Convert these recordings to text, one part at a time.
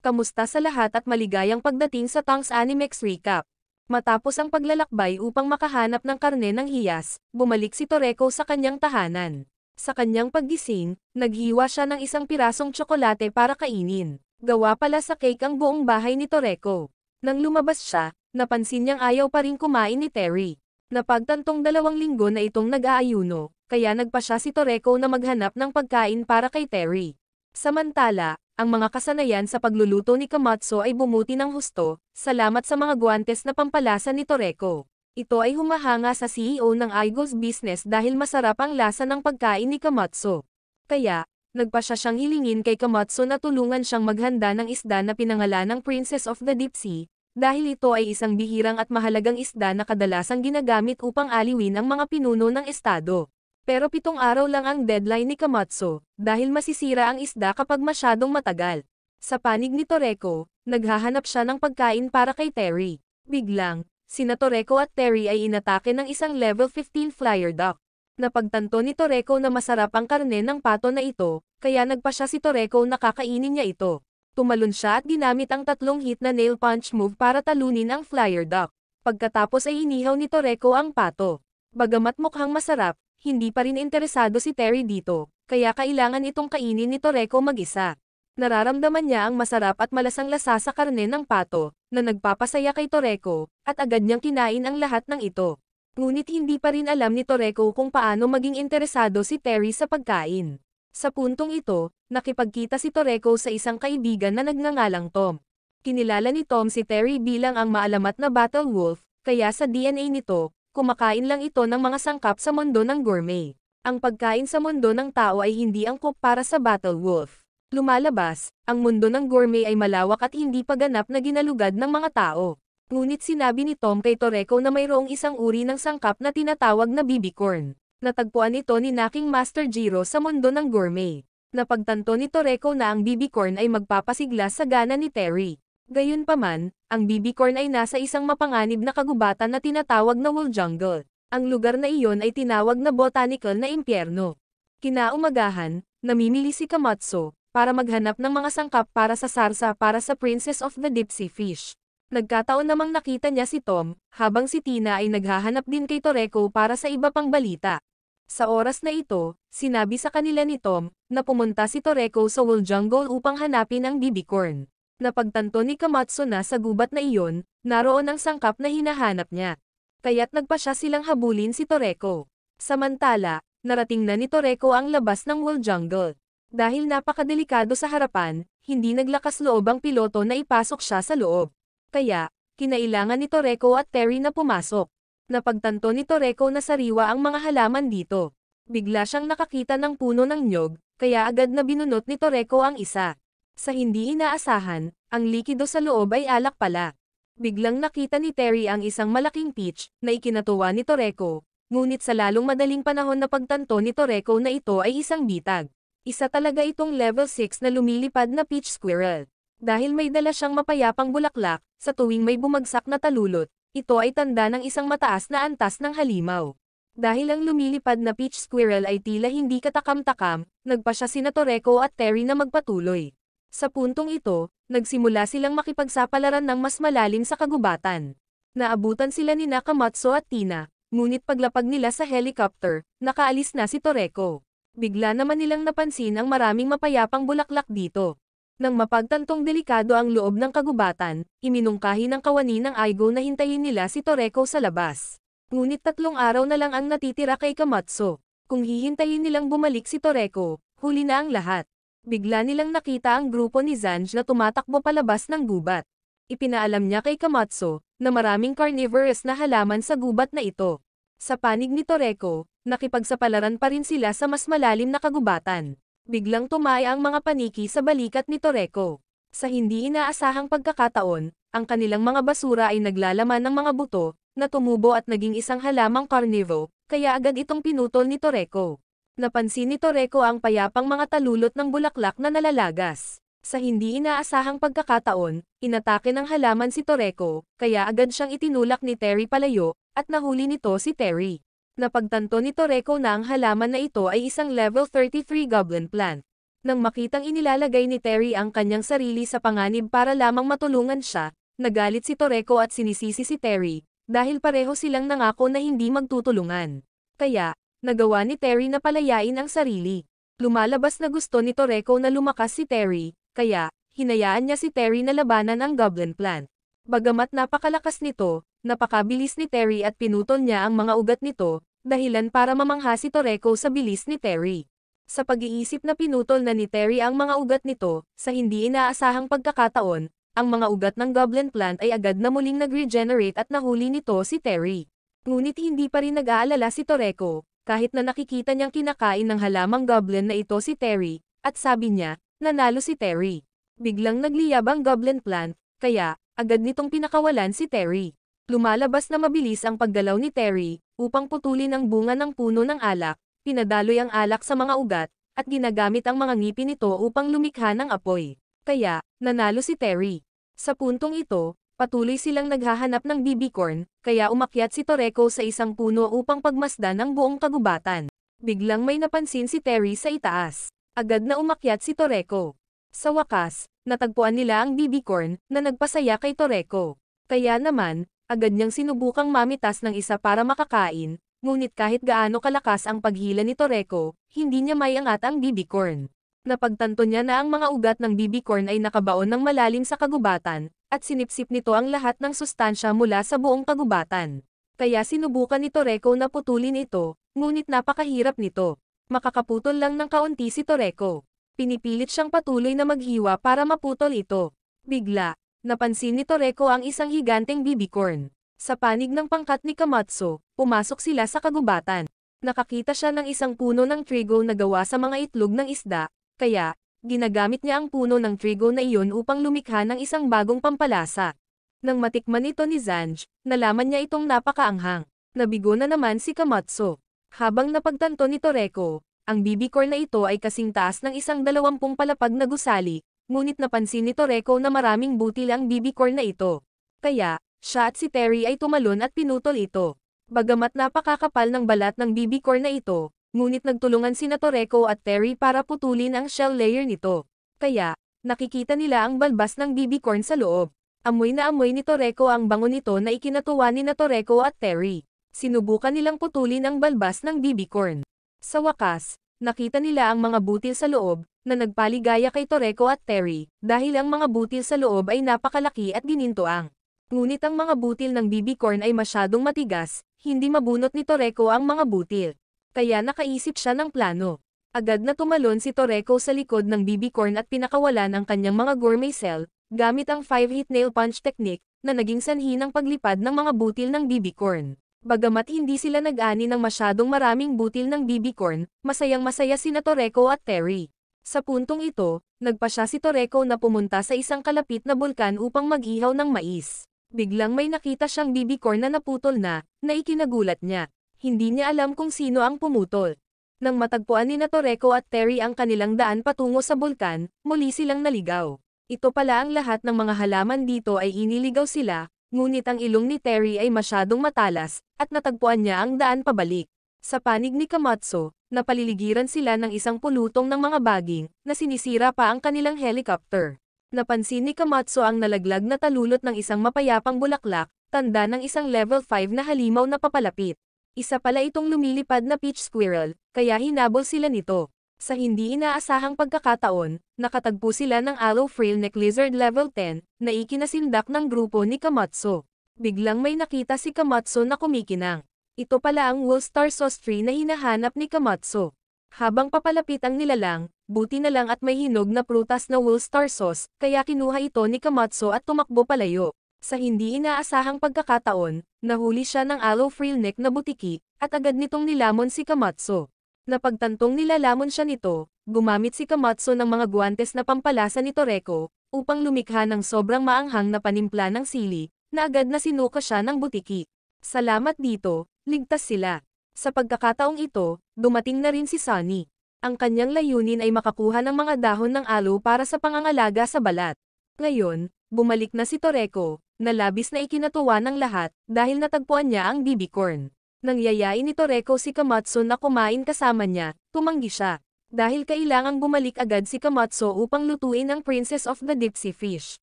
Kamusta sa lahat at maligayang pagdating sa Tongs Animex Recap. Matapos ang paglalakbay upang makahanap ng karne ng hiyas, bumalik si Toreco sa kanyang tahanan. Sa kanyang paggising, naghiwa siya ng isang pirasong tsokolate para kainin. Gawa pala sa cake ang buong bahay ni Toreco. Nang lumabas siya, napansin niyang ayaw pa rin kumain ni Terry. Napagtantong dalawang linggo na itong nag-aayuno, kaya nagpa siya si Toreco na maghanap ng pagkain para kay Terry. Samantala, ang mga kasanayan sa pagluluto ni Kamatso ay bumuti ng husto, salamat sa mga guantes na pampalasa ni Toreko. Ito ay humahanga sa CEO ng Igos Business dahil masarap ang lasa ng pagkain ni Kamatso. Kaya, nagpasya siyang hilingin kay Kamatso na tulungan siyang maghanda ng isda na pinangalan ng Princess of the Deep Sea, dahil ito ay isang bihirang at mahalagang isda na kadalasang ginagamit upang aliwin ang mga pinuno ng estado. Pero pitong araw lang ang deadline ni Kamatsu, dahil masisira ang isda kapag masyadong matagal. Sa panig ni Toreko, naghahanap siya ng pagkain para kay Terry. Biglang, sina Toreko at Terry ay inatake ng isang level 15 flyer duck. Napagtanto ni Toreko na masarap ang karne ng pato na ito, kaya nagpa siya si Toreko na kakainin niya ito. Tumalon siya at ginamit ang tatlong hit na nail punch move para talunin ang flyer duck. Pagkatapos ay inihaw ni Toreko ang pato. Bagamat mukhang masarap, hindi pa rin interesado si Terry dito, kaya kailangan itong kainin ni Toreco mag-isa. Nararamdaman niya ang masarap at malasang lasa sa karne ng pato, na nagpapasaya kay Toreco, at agad niyang kinain ang lahat ng ito. Ngunit hindi pa rin alam ni Toreco kung paano maging interesado si Terry sa pagkain. Sa puntong ito, nakipagkita si Toreco sa isang kaibigan na nagngangalang Tom. Kinilala ni Tom si Terry bilang ang maalamat na Battle Wolf, kaya sa DNA nito, kumakain lang ito ng mga sangkap sa mundo ng gourmet. Ang pagkain sa mundo ng tao ay hindi angkop para sa battle wolf. Lumalabas, ang mundo ng gourmet ay malawak at hindi paganap na ginalugad ng mga tao. Ngunit sinabi ni Tom kay Toreco na mayroong isang uri ng sangkap na tinatawag na bibicorn. Natagpuan ito ni naking Master Jiro sa mundo ng gourmet. Napagtanto ni Toreco na ang bibicorn ay magpapasigla sa gana ni Terry. Gayunpaman, ang Bibicorn ay nasa isang mapanganib na kagubatan na tinatawag na Wool Jungle. Ang lugar na iyon ay tinawag na botanical na impyerno. Kinaumagahan, namimili si Kamatso, para maghanap ng mga sangkap para sa sarsa para sa Princess of the Deep Sea Fish. Nagkataon namang nakita niya si Tom, habang si Tina ay naghahanap din kay Toreko para sa iba pang balita. Sa oras na ito, sinabi sa kanila ni Tom, na pumunta si Toreko sa Wool Jungle upang hanapin ang Bibicorn. Napagtanto ni Kamatso na sa gubat na iyon, naroon ang sangkap na hinahanap niya. Kaya't nagpa siya silang habulin si Toreko. Samantala, narating na ni Toreko ang labas ng Wall Jungle. Dahil napakadelikado sa harapan, hindi naglakas loob ang piloto na ipasok siya sa loob. Kaya, kinailangan ni Toreko at Terry na pumasok. Napagtanto ni Toreko na sariwa ang mga halaman dito. Bigla siyang nakakita ng puno ng nyog, kaya agad na binunot ni Toreko ang isa. Sa hindi inaasahan, ang likido sa loob ay alak pala. Biglang nakita ni Terry ang isang malaking peach, na ikinatuwa ni Toreko. Ngunit sa lalong madaling panahon na pagtanto ni Toreko na ito ay isang bitag. Isa talaga itong level 6 na lumilipad na peach squirrel. Dahil may dala siyang mapayapang bulaklak, sa tuwing may bumagsak na talulot, ito ay tanda ng isang mataas na antas ng halimaw. Dahil ang lumilipad na peach squirrel ay tila hindi katakam-takam, nagpa siya sina Toreko at Terry na magpatuloy. Sa puntong ito, nagsimula silang makipagsapalaran ng mas malalim sa kagubatan. Naabutan sila ni Nakamatsu at Tina, ngunit paglapag nila sa helicopter, nakaalis na si Toreko. Bigla naman nilang napansin ang maraming mapayapang bulaklak dito. Nang mapagtantong delikado ang loob ng kagubatan, iminungkahi ng kawanin ng Aigo na hintayin nila si Toreko sa labas. Ngunit tatlong araw na lang ang natitira kay Kamatso. Kung hihintayin nilang bumalik si Toreko, huli na ang lahat. Bigla nilang nakita ang grupo ni Zanj na tumatakbo palabas ng gubat. Ipinaalam niya kay Kamatsu na maraming carnivorous na halaman sa gubat na ito. Sa panig ni Toreko, nakipagsapalaran pa rin sila sa mas malalim na kagubatan. Biglang tumaya ang mga paniki sa balikat ni Toreko. Sa hindi inaasahang pagkakataon, ang kanilang mga basura ay naglalaman ng mga buto, na tumubo at naging isang halamang carnivo, kaya agad itong pinutol ni Toreko napansin ni Toreco ang payapang mga talulot ng bulaklak na nalalagas. Sa hindi inaasahang pagkakataon, inatake ng halaman si Toreco, kaya agad siyang itinulak ni Terry palayo, at nahuli nito si Terry. Napagtanto ni Toreco na ang halaman na ito ay isang level 33 goblin plant. Nang makitang inilalagay ni Terry ang kanyang sarili sa panganib para lamang matulungan siya, nagalit si Toreco at sinisisi si Terry, dahil pareho silang nangako na hindi magtutulungan. Kaya, nagawa ni Terry na palayain ang sarili. Lumalabas na gusto ni Toreco na lumakas si Terry, kaya, hinayaan niya si Terry na labanan ang Goblin Plant. Bagamat napakalakas nito, napakabilis ni Terry at pinutol niya ang mga ugat nito, dahilan para mamangha si Toreco sa bilis ni Terry. Sa pag-iisip na pinutol na ni Terry ang mga ugat nito, sa hindi inaasahang pagkakataon, ang mga ugat ng Goblin Plant ay agad na muling nag-regenerate at nahuli nito si Terry. Ngunit hindi pa rin nag-aalala si Toreco, kahit na nakikita niyang kinakain ng halamang goblin na ito si Terry, at sabi niya, nanalo si Terry. Biglang nagliyab ang goblin plant, kaya, agad nitong pinakawalan si Terry. Lumalabas na mabilis ang paggalaw ni Terry, upang putulin ang bunga ng puno ng alak, pinadaloy ang alak sa mga ugat, at ginagamit ang mga ngipin nito upang lumikha ng apoy. Kaya, nanalo si Terry. Sa puntong ito, patuloy silang naghahanap ng bibicorn, kaya umakyat si Toreco sa isang puno upang pagmasdan ang buong kagubatan. Biglang may napansin si Terry sa itaas. Agad na umakyat si Toreco. Sa wakas, natagpuan nila ang bibicorn, na nagpasaya kay Toreco. Kaya naman, agad niyang sinubukang mamitas ng isa para makakain, ngunit kahit gaano kalakas ang paghila ni Toreco, hindi niya mayangat ang bibicorn. Napagtanto niya na ang mga ugat ng BB corn ay nakabaon ng malalim sa kagubatan, at sinipsip nito ang lahat ng sustansya mula sa buong kagubatan. Kaya sinubukan ni Toreko na putulin ito, ngunit napakahirap nito. Makakaputol lang ng kaunti si Toreko. Pinipilit siyang patuloy na maghiwa para maputol ito. Bigla, napansin ni Toreko ang isang higanteng BB corn. Sa panig ng pangkat ni Kamatsu, pumasok sila sa kagubatan. Nakakita siya ng isang puno ng trigo na gawa sa mga itlog ng isda, kaya, ginagamit niya ang puno ng trigo na iyon upang lumikha ng isang bagong pampalasa. Nang matikman ito ni Zanj, nalaman niya itong napakaanghang. Nabigo na naman si Kamatso. Habang napagtanto ni Toreko, ang bibikor na ito ay kasing taas ng isang dalawampung palapag na gusali, ngunit napansin ni Toreko na maraming butil ang bibikor na ito. Kaya, siya at si Terry ay tumalon at pinutol ito. Bagamat napakakapal ng balat ng bibikor na ito, Ngunit nagtulungan sina Toreco at Terry para putulin ang shell layer nito. Kaya, nakikita nila ang balbas ng BB corn sa loob. Amoy na amoy ni Toreco ang bango nito na ikinatuwa ni na Toreco at Terry. Sinubukan nilang putulin ang balbas ng BB corn. Sa wakas, nakita nila ang mga butil sa loob, na nagpaligaya kay Toreco at Terry, dahil ang mga butil sa loob ay napakalaki at ginintoang. Ngunit ang mga butil ng BB corn ay masyadong matigas, hindi mabunot ni Toreco ang mga butil. Kaya nakaisip siya ng plano. Agad na tumalon si Toreko sa likod ng BB Corn at pinakawalan ang kanyang mga gourmet cell, gamit ang 5-hit nail punch technique, na naging sanhi ng paglipad ng mga butil ng BB Corn. Bagamat hindi sila nag-ani ng masyadong maraming butil ng BB Corn, masayang-masaya si Toreko at Terry. Sa puntong ito, nagpa siya si Toreko na pumunta sa isang kalapit na bulkan upang magihaw ng mais. Biglang may nakita siyang BB Corn na naputol na, na ikinagulat niya hindi niya alam kung sino ang pumutol. Nang matagpuan ni Natoreco at Terry ang kanilang daan patungo sa bulkan, muli silang naligaw. Ito pala ang lahat ng mga halaman dito ay iniligaw sila, ngunit ang ilong ni Terry ay masyadong matalas, at natagpuan niya ang daan pabalik. Sa panig ni Kamatso, napaliligiran sila ng isang pulutong ng mga baging, na sinisira pa ang kanilang helicopter. Napansin ni Kamatso ang nalaglag na talulot ng isang mapayapang bulaklak, tanda ng isang level 5 na halimaw na papalapit. Isa pala itong lumilipad na peach squirrel, kaya hinabol sila nito. Sa hindi inaasahang pagkakataon, nakatagpo sila ng Aloe Frail Neck Lizard Level 10, na ikinasindak ng grupo ni Kamatso. Biglang may nakita si Kamatso na kumikinang. Ito pala ang Woolstar Sauce Tree na hinahanap ni Kamatso. Habang papalapit ang nilalang, buti na lang at may hinog na prutas na Woolstar Sauce, kaya kinuha ito ni Kamatso at tumakbo palayo. Sa hindi inaasahang pagkakataon, nahuli siya ng aloe frill neck na butiki, at agad nitong nilamon si Kamatso. Napagtantong nilalamon siya nito, gumamit si Kamatso ng mga guwantes na pampalasa ni Toreko, upang lumikha ng sobrang maanghang na panimpla ng sili, na agad na sinuka siya ng butiki. Salamat dito, ligtas sila. Sa pagkakataong ito, dumating na rin si Sunny. Ang kanyang layunin ay makakuha ng mga dahon ng aloe para sa pangangalaga sa balat. Ngayon, bumalik na si Toreco, na labis na ikinatuwa ng lahat dahil natagpuan niya ang Bibicorn. Nangyayain ni Toreco si Kamatsu na kumain kasama niya, tumanggi siya. Dahil kailangang bumalik agad si Kamatsu upang lutuin ang Princess of the Deep Sea Fish.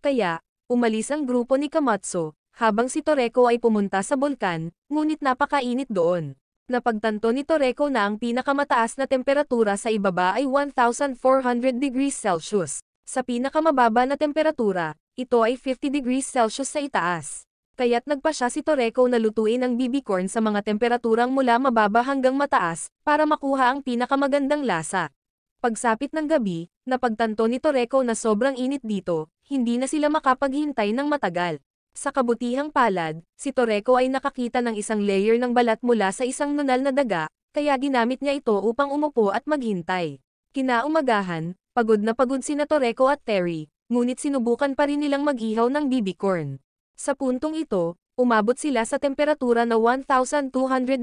Kaya, umalis ang grupo ni Kamatsu, habang si Toreco ay pumunta sa bulkan, ngunit napakainit doon. Napagtanto ni Toreco na ang pinakamataas na temperatura sa ibaba ay 1,400 degrees Celsius. Sa pinakamababa na temperatura, ito ay 50 degrees Celsius sa itaas. Kaya't nagpa siya si Toreco na lutuin ang BB corn sa mga temperaturang mula mababa hanggang mataas para makuha ang pinakamagandang lasa. Pagsapit ng gabi, napagtanto ni Toreco na sobrang init dito, hindi na sila makapaghintay ng matagal. Sa kabutihang palad, si Toreco ay nakakita ng isang layer ng balat mula sa isang nunal na daga, kaya ginamit niya ito upang umupo at maghintay. Kinaumagahan, Pagod na pagod si Natoreco at Terry, ngunit sinubukan pa rin nilang maghihaw ng BB corn. Sa puntong ito, umabot sila sa temperatura na 1,200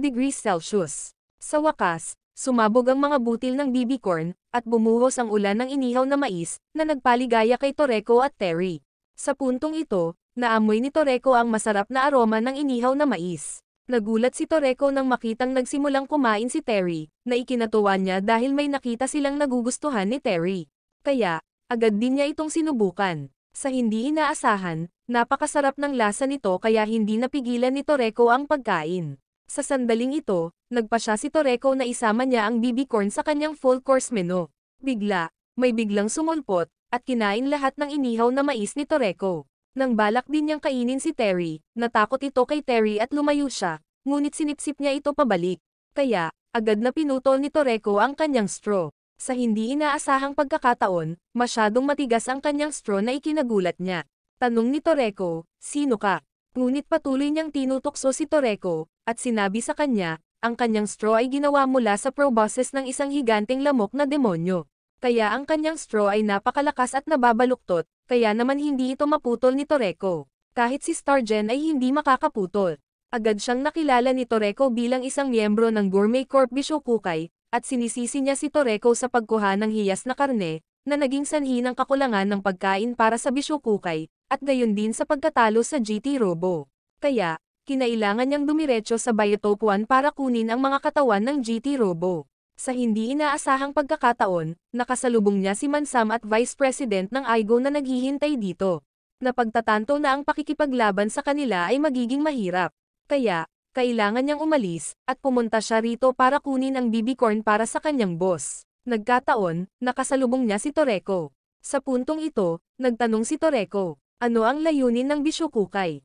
degrees Celsius. Sa wakas, sumabog ang mga butil ng BB corn, at bumuhos ang ulan ng inihaw na mais, na nagpaligaya kay Toreco at Terry. Sa puntong ito, naamoy ni Toreco ang masarap na aroma ng inihaw na mais. Nagulat si Toreko nang makitang nagsimulang kumain si Terry, na ikinatuwa niya dahil may nakita silang nagugustuhan ni Terry. Kaya, agad din niya itong sinubukan. Sa hindi inaasahan, napakasarap ng lasa nito kaya hindi napigilan ni Toreko ang pagkain. Sa sandaling ito, nagpa siya si Toreko na isama niya ang BB corn sa kanyang full course menu. Bigla, may biglang sumulpot, at kinain lahat ng inihaw na mais ni Toreko. Nang balak din niyang kainin si Terry, natakot ito kay Terry at lumayo siya, ngunit sinipsip niya ito pabalik. Kaya, agad na pinutol ni Toreko ang kanyang straw. Sa hindi inaasahang pagkakataon, masyadong matigas ang kanyang straw na ikinagulat niya. Tanong ni Toreko, sino ka? Ngunit patuloy niyang tinutokso si Toreko, at sinabi sa kanya, ang kanyang straw ay ginawa mula sa proboscis ng isang higanteng lamok na demonyo. Kaya ang kanyang straw ay napakalakas at nababaluktot, kaya naman hindi ito maputol ni Toreko. Kahit si Stargen ay hindi makakaputol. Agad siyang nakilala ni Toreko bilang isang miyembro ng Gourmet Corp Bishokukai, at sinisisi niya si Toreko sa pagkuha ng hiyas na karne, na naging sanhi ng kakulangan ng pagkain para sa Bishokukai, at gayon din sa pagkatalo sa GT Robo. Kaya, kinailangan niyang dumiretso sa Biotope 1 para kunin ang mga katawan ng GT Robo. Sa hindi inaasahang pagkakataon, nakasalubong niya si Mansam at Vice President ng IGO na naghihintay dito. Napagtatanto na ang pakikipaglaban sa kanila ay magiging mahirap. Kaya, kailangan niyang umalis, at pumunta siya rito para kunin ang bibicorn para sa kanyang boss. Nagkataon, nakasalubong niya si Toreco. Sa puntong ito, nagtanong si Toreco, ano ang layunin ng Bishokukay?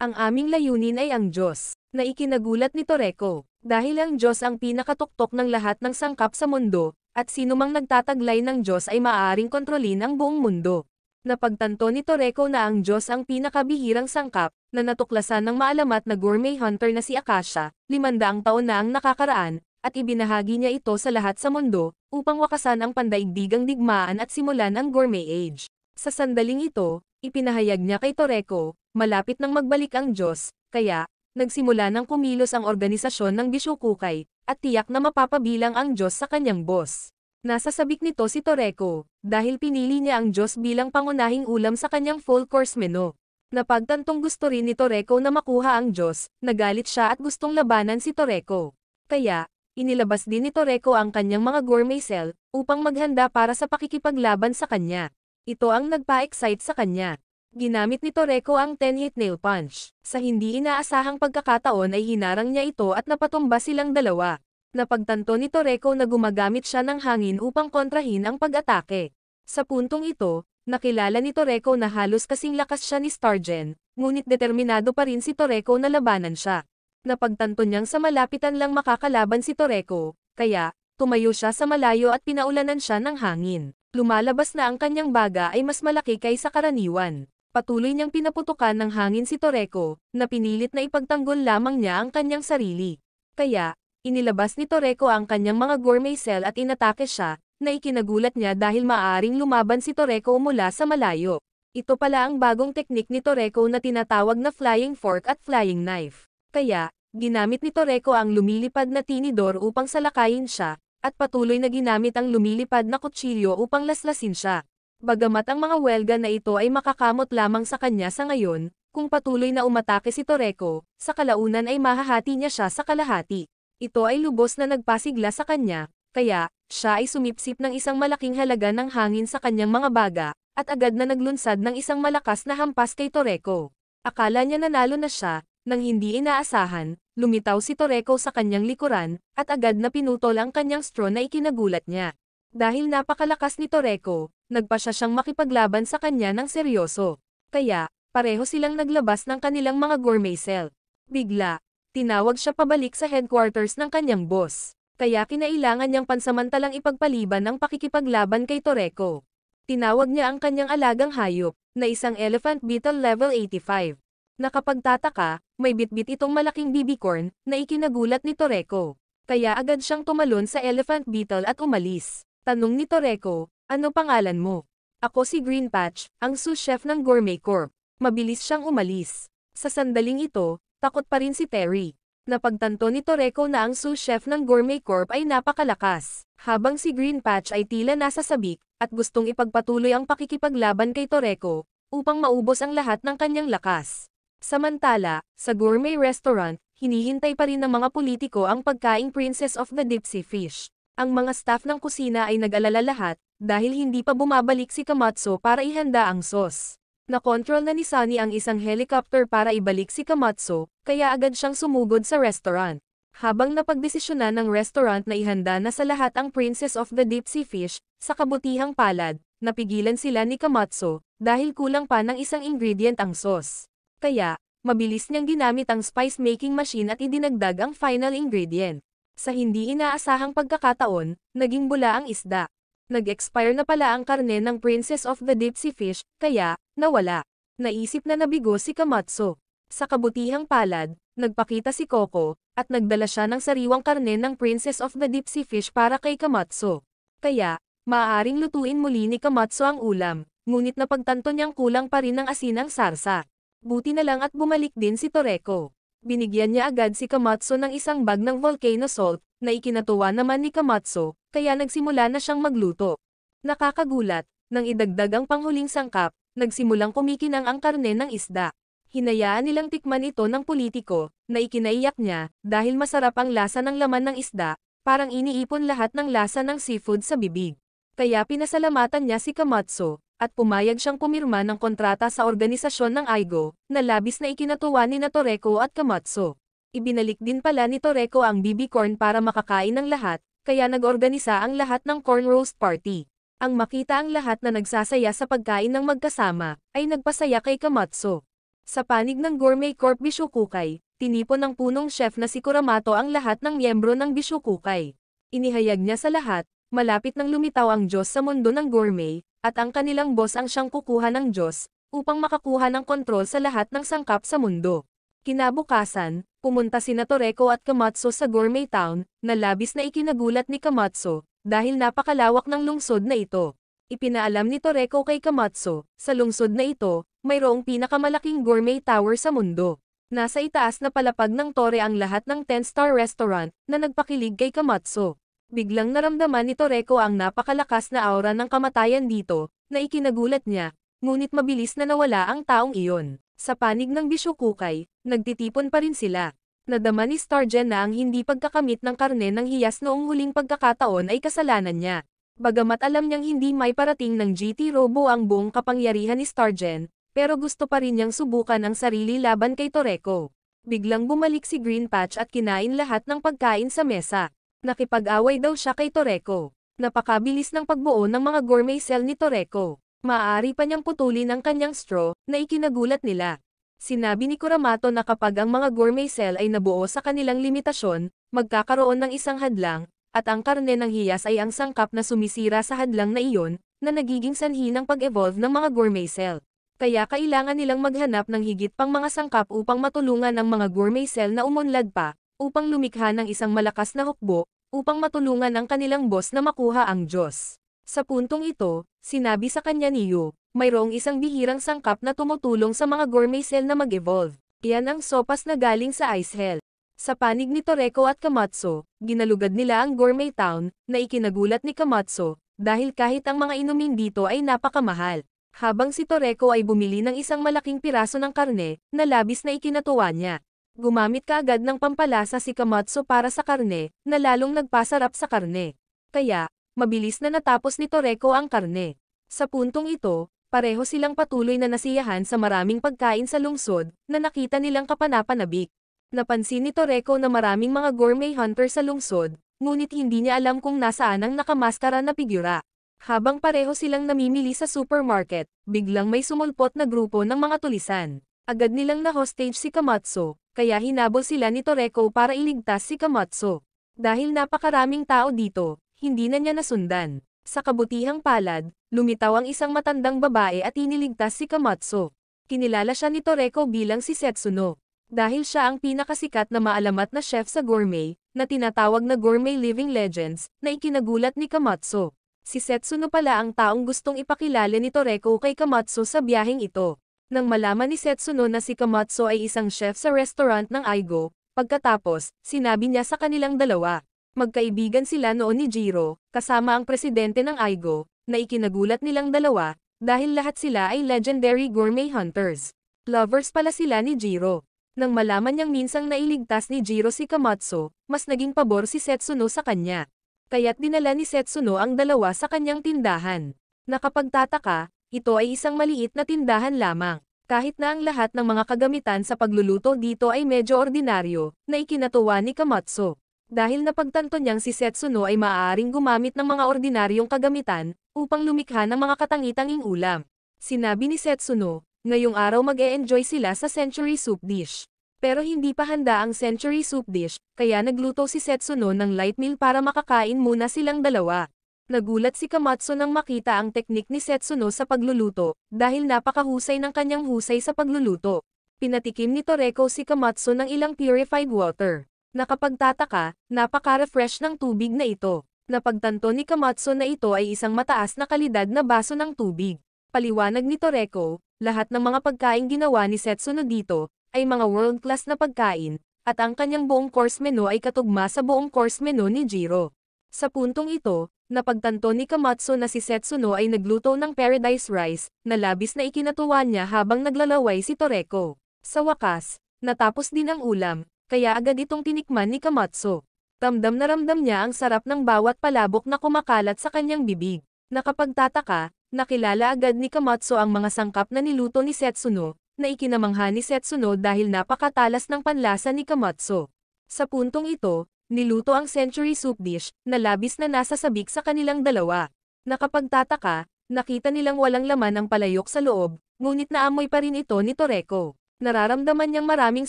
Ang aming layunin ay ang Diyos, na ikinagulat ni Toreco. Dahil ang Diyos ang pinakatuktok ng lahat ng sangkap sa mundo, at sinumang nagtataglay ng Diyos ay maaaring kontrolin ang buong mundo. Napagtanto ni Toreko na ang Diyos ang pinakabihirang sangkap, na natuklasan ng maalamat na gourmet hunter na si Akasha, limandaang taon na ang nakakaraan, at ibinahagi niya ito sa lahat sa mundo, upang wakasan ang pandaigdigang digmaan at simulan ang gourmet age. Sa sandaling ito, ipinahayag niya kay Toreko, malapit nang magbalik ang Diyos, kaya, nagsimula nang kumilos ang organisasyon ng Bishokukay, at tiyak na mapapabilang ang Diyos sa kanyang boss. Nasa sabik nito si Toreko, dahil pinili niya ang Diyos bilang pangunahing ulam sa kanyang full course menu. Napagtantong gusto rin ni Toreko na makuha ang Diyos, nagalit siya at gustong labanan si Toreko. Kaya, inilabas din ni Toreko ang kanyang mga gourmet cell, upang maghanda para sa pakikipaglaban sa kanya. Ito ang nagpa-excite sa kanya. Ginamit ni Toreko ang 10-hit nail punch. Sa hindi inaasahang pagkakataon ay hinarang niya ito at napatumba silang dalawa. Napagtanto ni Toreko na gumagamit siya ng hangin upang kontrahin ang pag-atake. Sa puntong ito, nakilala ni Toreko na halos kasing lakas siya ni Stargen, ngunit determinado pa rin si Toreko na labanan siya. Napagtanto niyang sa malapitan lang makakalaban si Toreko, kaya, tumayo siya sa malayo at pinaulanan siya ng hangin. Lumalabas na ang kanyang baga ay mas malaki kaysa karaniwan. Patuloy niyang pinaputukan ng hangin si Toreko, na pinilit na ipagtanggol lamang niya ang kanyang sarili. Kaya, inilabas ni Toreko ang kanyang mga gourmet cell at inatake siya, na ikinagulat niya dahil maaring lumaban si Toreko mula sa malayo. Ito pala ang bagong teknik ni Toreko na tinatawag na flying fork at flying knife. Kaya, ginamit ni Toreko ang lumilipad na tinidor upang salakayin siya, at patuloy na ginamit ang lumilipad na kutsilyo upang laslasin siya. Bagamat ang mga welga na ito ay makakamot lamang sa kanya sa ngayon, kung patuloy na umatake si Toreco, sa kalaunan ay mahahati niya siya sa kalahati. Ito ay lubos na nagpasigla sa kanya, kaya, siya ay sumipsip ng isang malaking halaga ng hangin sa kanyang mga baga, at agad na naglunsad ng isang malakas na hampas kay Toreco. Akala niya nanalo na siya, nang hindi inaasahan, lumitaw si Toreco sa kanyang likuran, at agad na pinutol ang kanyang straw na ikinagulat niya. Dahil napakalakas ni Toreko, nagpa siya siyang makipaglaban sa kanya ng seryoso. Kaya, pareho silang naglabas ng kanilang mga gourmet cell. Bigla, tinawag siya pabalik sa headquarters ng kanyang boss. Kaya kinailangan niyang pansamantalang ipagpaliban ang pakikipaglaban kay Toreko. Tinawag niya ang kanyang alagang hayop, na isang elephant beetle level 85. Nakapagtataka, may bitbit itong malaking bibicorn, na ikinagulat ni Toreko. Kaya agad siyang tumalon sa elephant beetle at umalis. Tanong ni Toreco, ano pangalan mo? Ako si Greenpatch, ang sous-chef ng Gourmet Corp. Mabilis siyang umalis. Sa sandaling ito, takot pa rin si Terry. Napagtanto ni Toreco na ang sous-chef ng Gourmet Corp ay napakalakas, habang si Greenpatch ay tila nasa sabik, at gustong ipagpatuloy ang pakikipaglaban kay Toreco, upang maubos ang lahat ng kanyang lakas. Samantala, sa gourmet restaurant, hinihintay pa rin ng mga politiko ang pagkaing Princess of the Dipsy Fish. Ang mga staff ng kusina ay nag-alala lahat, dahil hindi pa bumabalik si Kamatso para ihanda ang sauce. Na-control na ni Sunny ang isang helicopter para ibalik si Kamatso, kaya agad siyang sumugod sa restaurant. Habang napagdesisyonan ng restaurant na ihanda na sa lahat ang Princess of the Deep Sea Fish, sa kabutihang palad, napigilan sila ni Kamatso, dahil kulang pa ng isang ingredient ang sauce. Kaya, mabilis niyang ginamit ang spice making machine at idinagdag ang final ingredient. Sa hindi inaasahang pagkakataon, naging bula ang isda. Nag-expire na pala ang karne ng Princess of the Deep Sea Fish, kaya, nawala. Naisip na nabigo si Kamatso. Sa kabutihang palad, nagpakita si Coco, at nagdala siya ng sariwang karne ng Princess of the Deep Sea Fish para kay Kamatso. Kaya, maaaring lutuin muli ni Kamatso ang ulam, ngunit napagtanto niyang kulang pa rin ang asinang sarsa. Buti na lang at bumalik din si Toreko. Binigyan niya agad si Kamatsu ng isang bag ng volcano salt, na ikinatuwa naman ni Kamatsu, kaya nagsimula na siyang magluto. Nakakagulat, nang idagdag ang panghuling sangkap, nagsimulang kumikinang ang karne ng isda. Hinayaan nilang tikman ito ng politiko, na ikinaiyak niya, dahil masarap ang lasa ng laman ng isda, parang iniipon lahat ng lasa ng seafood sa bibig. Kaya pinasalamatan niya si Kamatsu, at pumayag siyang pumirma ng kontrata sa organisasyon ng AIGO, na labis na ikinatuwa ni na at Kamatso. Ibinalik din pala ni Toreko ang BB Corn para makakain ng lahat, kaya nag-organisa ang lahat ng corn roast party. Ang makita ang lahat na nagsasaya sa pagkain ng magkasama, ay nagpasaya kay Kamatso. Sa panig ng Gourmet Corp Bishukukay, tinipon ng punong chef na si Kuramato ang lahat ng miyembro ng Bishukukay. Inihayag niya sa lahat, malapit nang lumitaw ang Diyos sa mundo ng gourmet, at ang kanilang boss ang siyang kukuha ng Diyos, upang makakuha ng kontrol sa lahat ng sangkap sa mundo. Kinabukasan, pumunta si Toreko at Kamatso sa Gourmet Town, na labis na ikinagulat ni Kamatso, dahil napakalawak ng lungsod na ito. Ipinaalam ni Toreko kay Kamatso, sa lungsod na ito, mayroong pinakamalaking gourmet tower sa mundo. Nasa itaas na palapag ng tore ang lahat ng 10-star restaurant na nagpakilig kay Kamatso. Biglang naramdaman ni Toreko ang napakalakas na aura ng kamatayan dito, na ikinagulat niya, ngunit mabilis na nawala ang taong iyon. Sa panig ng Bishokukay, nagtitipon pa rin sila. Nadama ni Stargen na ang hindi pagkakamit ng karne ng hiyas noong huling pagkakataon ay kasalanan niya. Bagamat alam niyang hindi may parating ng GT Robo ang buong kapangyarihan ni Stargen, pero gusto pa rin niyang subukan ang sarili laban kay Toreko. Biglang bumalik si Green Patch at kinain lahat ng pagkain sa mesa. Nakipag-away daw siya kay Toreko. Napakabilis ng pagbuo ng mga gourmet cell ni Toreko. Maaari pa niyang putulin ang kanyang straw, na ikinagulat nila. Sinabi ni Kuramato na kapag ang mga gourmet cell ay nabuo sa kanilang limitasyon, magkakaroon ng isang hadlang, at ang karne ng hiyas ay ang sangkap na sumisira sa hadlang na iyon, na nagiging sanhi ng pag-evolve ng mga gourmet cell. Kaya kailangan nilang maghanap ng higit pang mga sangkap upang matulungan ang mga gourmet cell na umunlad pa, upang lumikha ng isang malakas na hukbo, upang matulungan ang kanilang boss na makuha ang Diyos. Sa puntong ito, sinabi sa kanya ni Yu, mayroong isang bihirang sangkap na tumutulong sa mga gourmet cell na mag-evolve. Iyan ang sopas na galing sa Ice Hell. Sa panig ni Toreko at Kamatso, ginalugad nila ang gourmet town, na ikinagulat ni Kamatso, dahil kahit ang mga inumin dito ay napakamahal. Habang si Toreko ay bumili ng isang malaking piraso ng karne, na labis na ikinatuwa niya. Gumamit ka agad ng pampalasa si Kamatsu para sa karne, na lalong nagpasarap sa karne. Kaya, mabilis na natapos ni Toreko ang karne. Sa puntong ito, pareho silang patuloy na nasiyahan sa maraming pagkain sa lungsod, na nakita nilang kapanapanabik. Napansin ni Toreko na maraming mga gourmet hunter sa lungsod, ngunit hindi niya alam kung nasaan ang nakamaskara na figura. Habang pareho silang namimili sa supermarket, biglang may sumulpot na grupo ng mga tulisan. Agad nilang na-hostage si Kamatso, kaya hinabol sila ni Toreko para iligtas si Kamatso. Dahil napakaraming tao dito, hindi na niya nasundan. Sa kabutihang palad, lumitaw ang isang matandang babae at iniligtas si Kamatso. Kinilala siya ni Toreko bilang si Setsuno. Dahil siya ang pinakasikat na maalamat na chef sa gourmet, na tinatawag na gourmet living legends, na ikinagulat ni Kamatso. Si Setsuno pala ang taong gustong ipakilala ni Toreko kay Kamatsu sa biyaheng ito. Nang malaman ni Setsuno na si Kamatsu ay isang chef sa restaurant ng Aigo, pagkatapos, sinabi niya sa kanilang dalawa. Magkaibigan sila noon ni Jiro, kasama ang presidente ng Aigo, na ikinagulat nilang dalawa, dahil lahat sila ay legendary gourmet hunters. Lovers pala sila ni Jiro. Nang malaman niyang minsang nailigtas ni Jiro si Kamatsu, mas naging pabor si Setsuno sa kanya. Kaya't dinala ni Setsuno ang dalawa sa kanyang tindahan. Nakapagtataka, ito ay isang maliit na tindahan lamang. Kahit na ang lahat ng mga kagamitan sa pagluluto dito ay medyo ordinaryo, na ikinatuwa ni Kamatsu. Dahil napagtanto niyang si Setsuno ay maaaring gumamit ng mga ordinaryong kagamitan, upang lumikha ng mga katangitanging ulam. Sinabi ni Setsuno, ngayong araw mag-e-enjoy sila sa century soup dish. Pero hindi pa handa ang century soup dish, kaya nagluto si Setsuno ng light meal para makakain muna silang dalawa. Nagulat si Kamatsu nang makita ang teknik ni Setsuno sa pagluluto, dahil napakahusay ng kanyang husay sa pagluluto. Pinatikim ni Toreko si Kamatsu ng ilang purified water. Nakapagtataka, napaka-refresh ng tubig na ito. Napagtanto ni Kamatsu na ito ay isang mataas na kalidad na baso ng tubig. Paliwanag ni Toreko, lahat ng mga pagkain ginawa ni Setsuno dito, ay mga world-class na pagkain, at ang kanyang buong course menu ay katugma sa buong course menu ni Jiro. Sa puntong ito, napagtanto ni Kamatsu na si Setsuno ay nagluto ng paradise rice, na labis na ikinatuwa niya habang naglalaway si Toreko. Sa wakas, natapos din ang ulam, kaya agad itong tinikman ni Kamatsu. Tamdam na ramdam niya ang sarap ng bawat palabok na kumakalat sa kanyang bibig. Nakapagtataka, nakilala agad ni Kamatsu ang mga sangkap na niluto ni Setsuno, na ikinamangha ni Setsuno dahil napakatalas ng panlasa ni Kamatsu. Sa puntong ito, niluto ang century soup dish, na labis na nasa sabik sa kanilang dalawa. Nakapagtataka, nakita nilang walang laman ang palayok sa loob, ngunit naamoy pa rin ito ni Toreco. Nararamdaman niyang maraming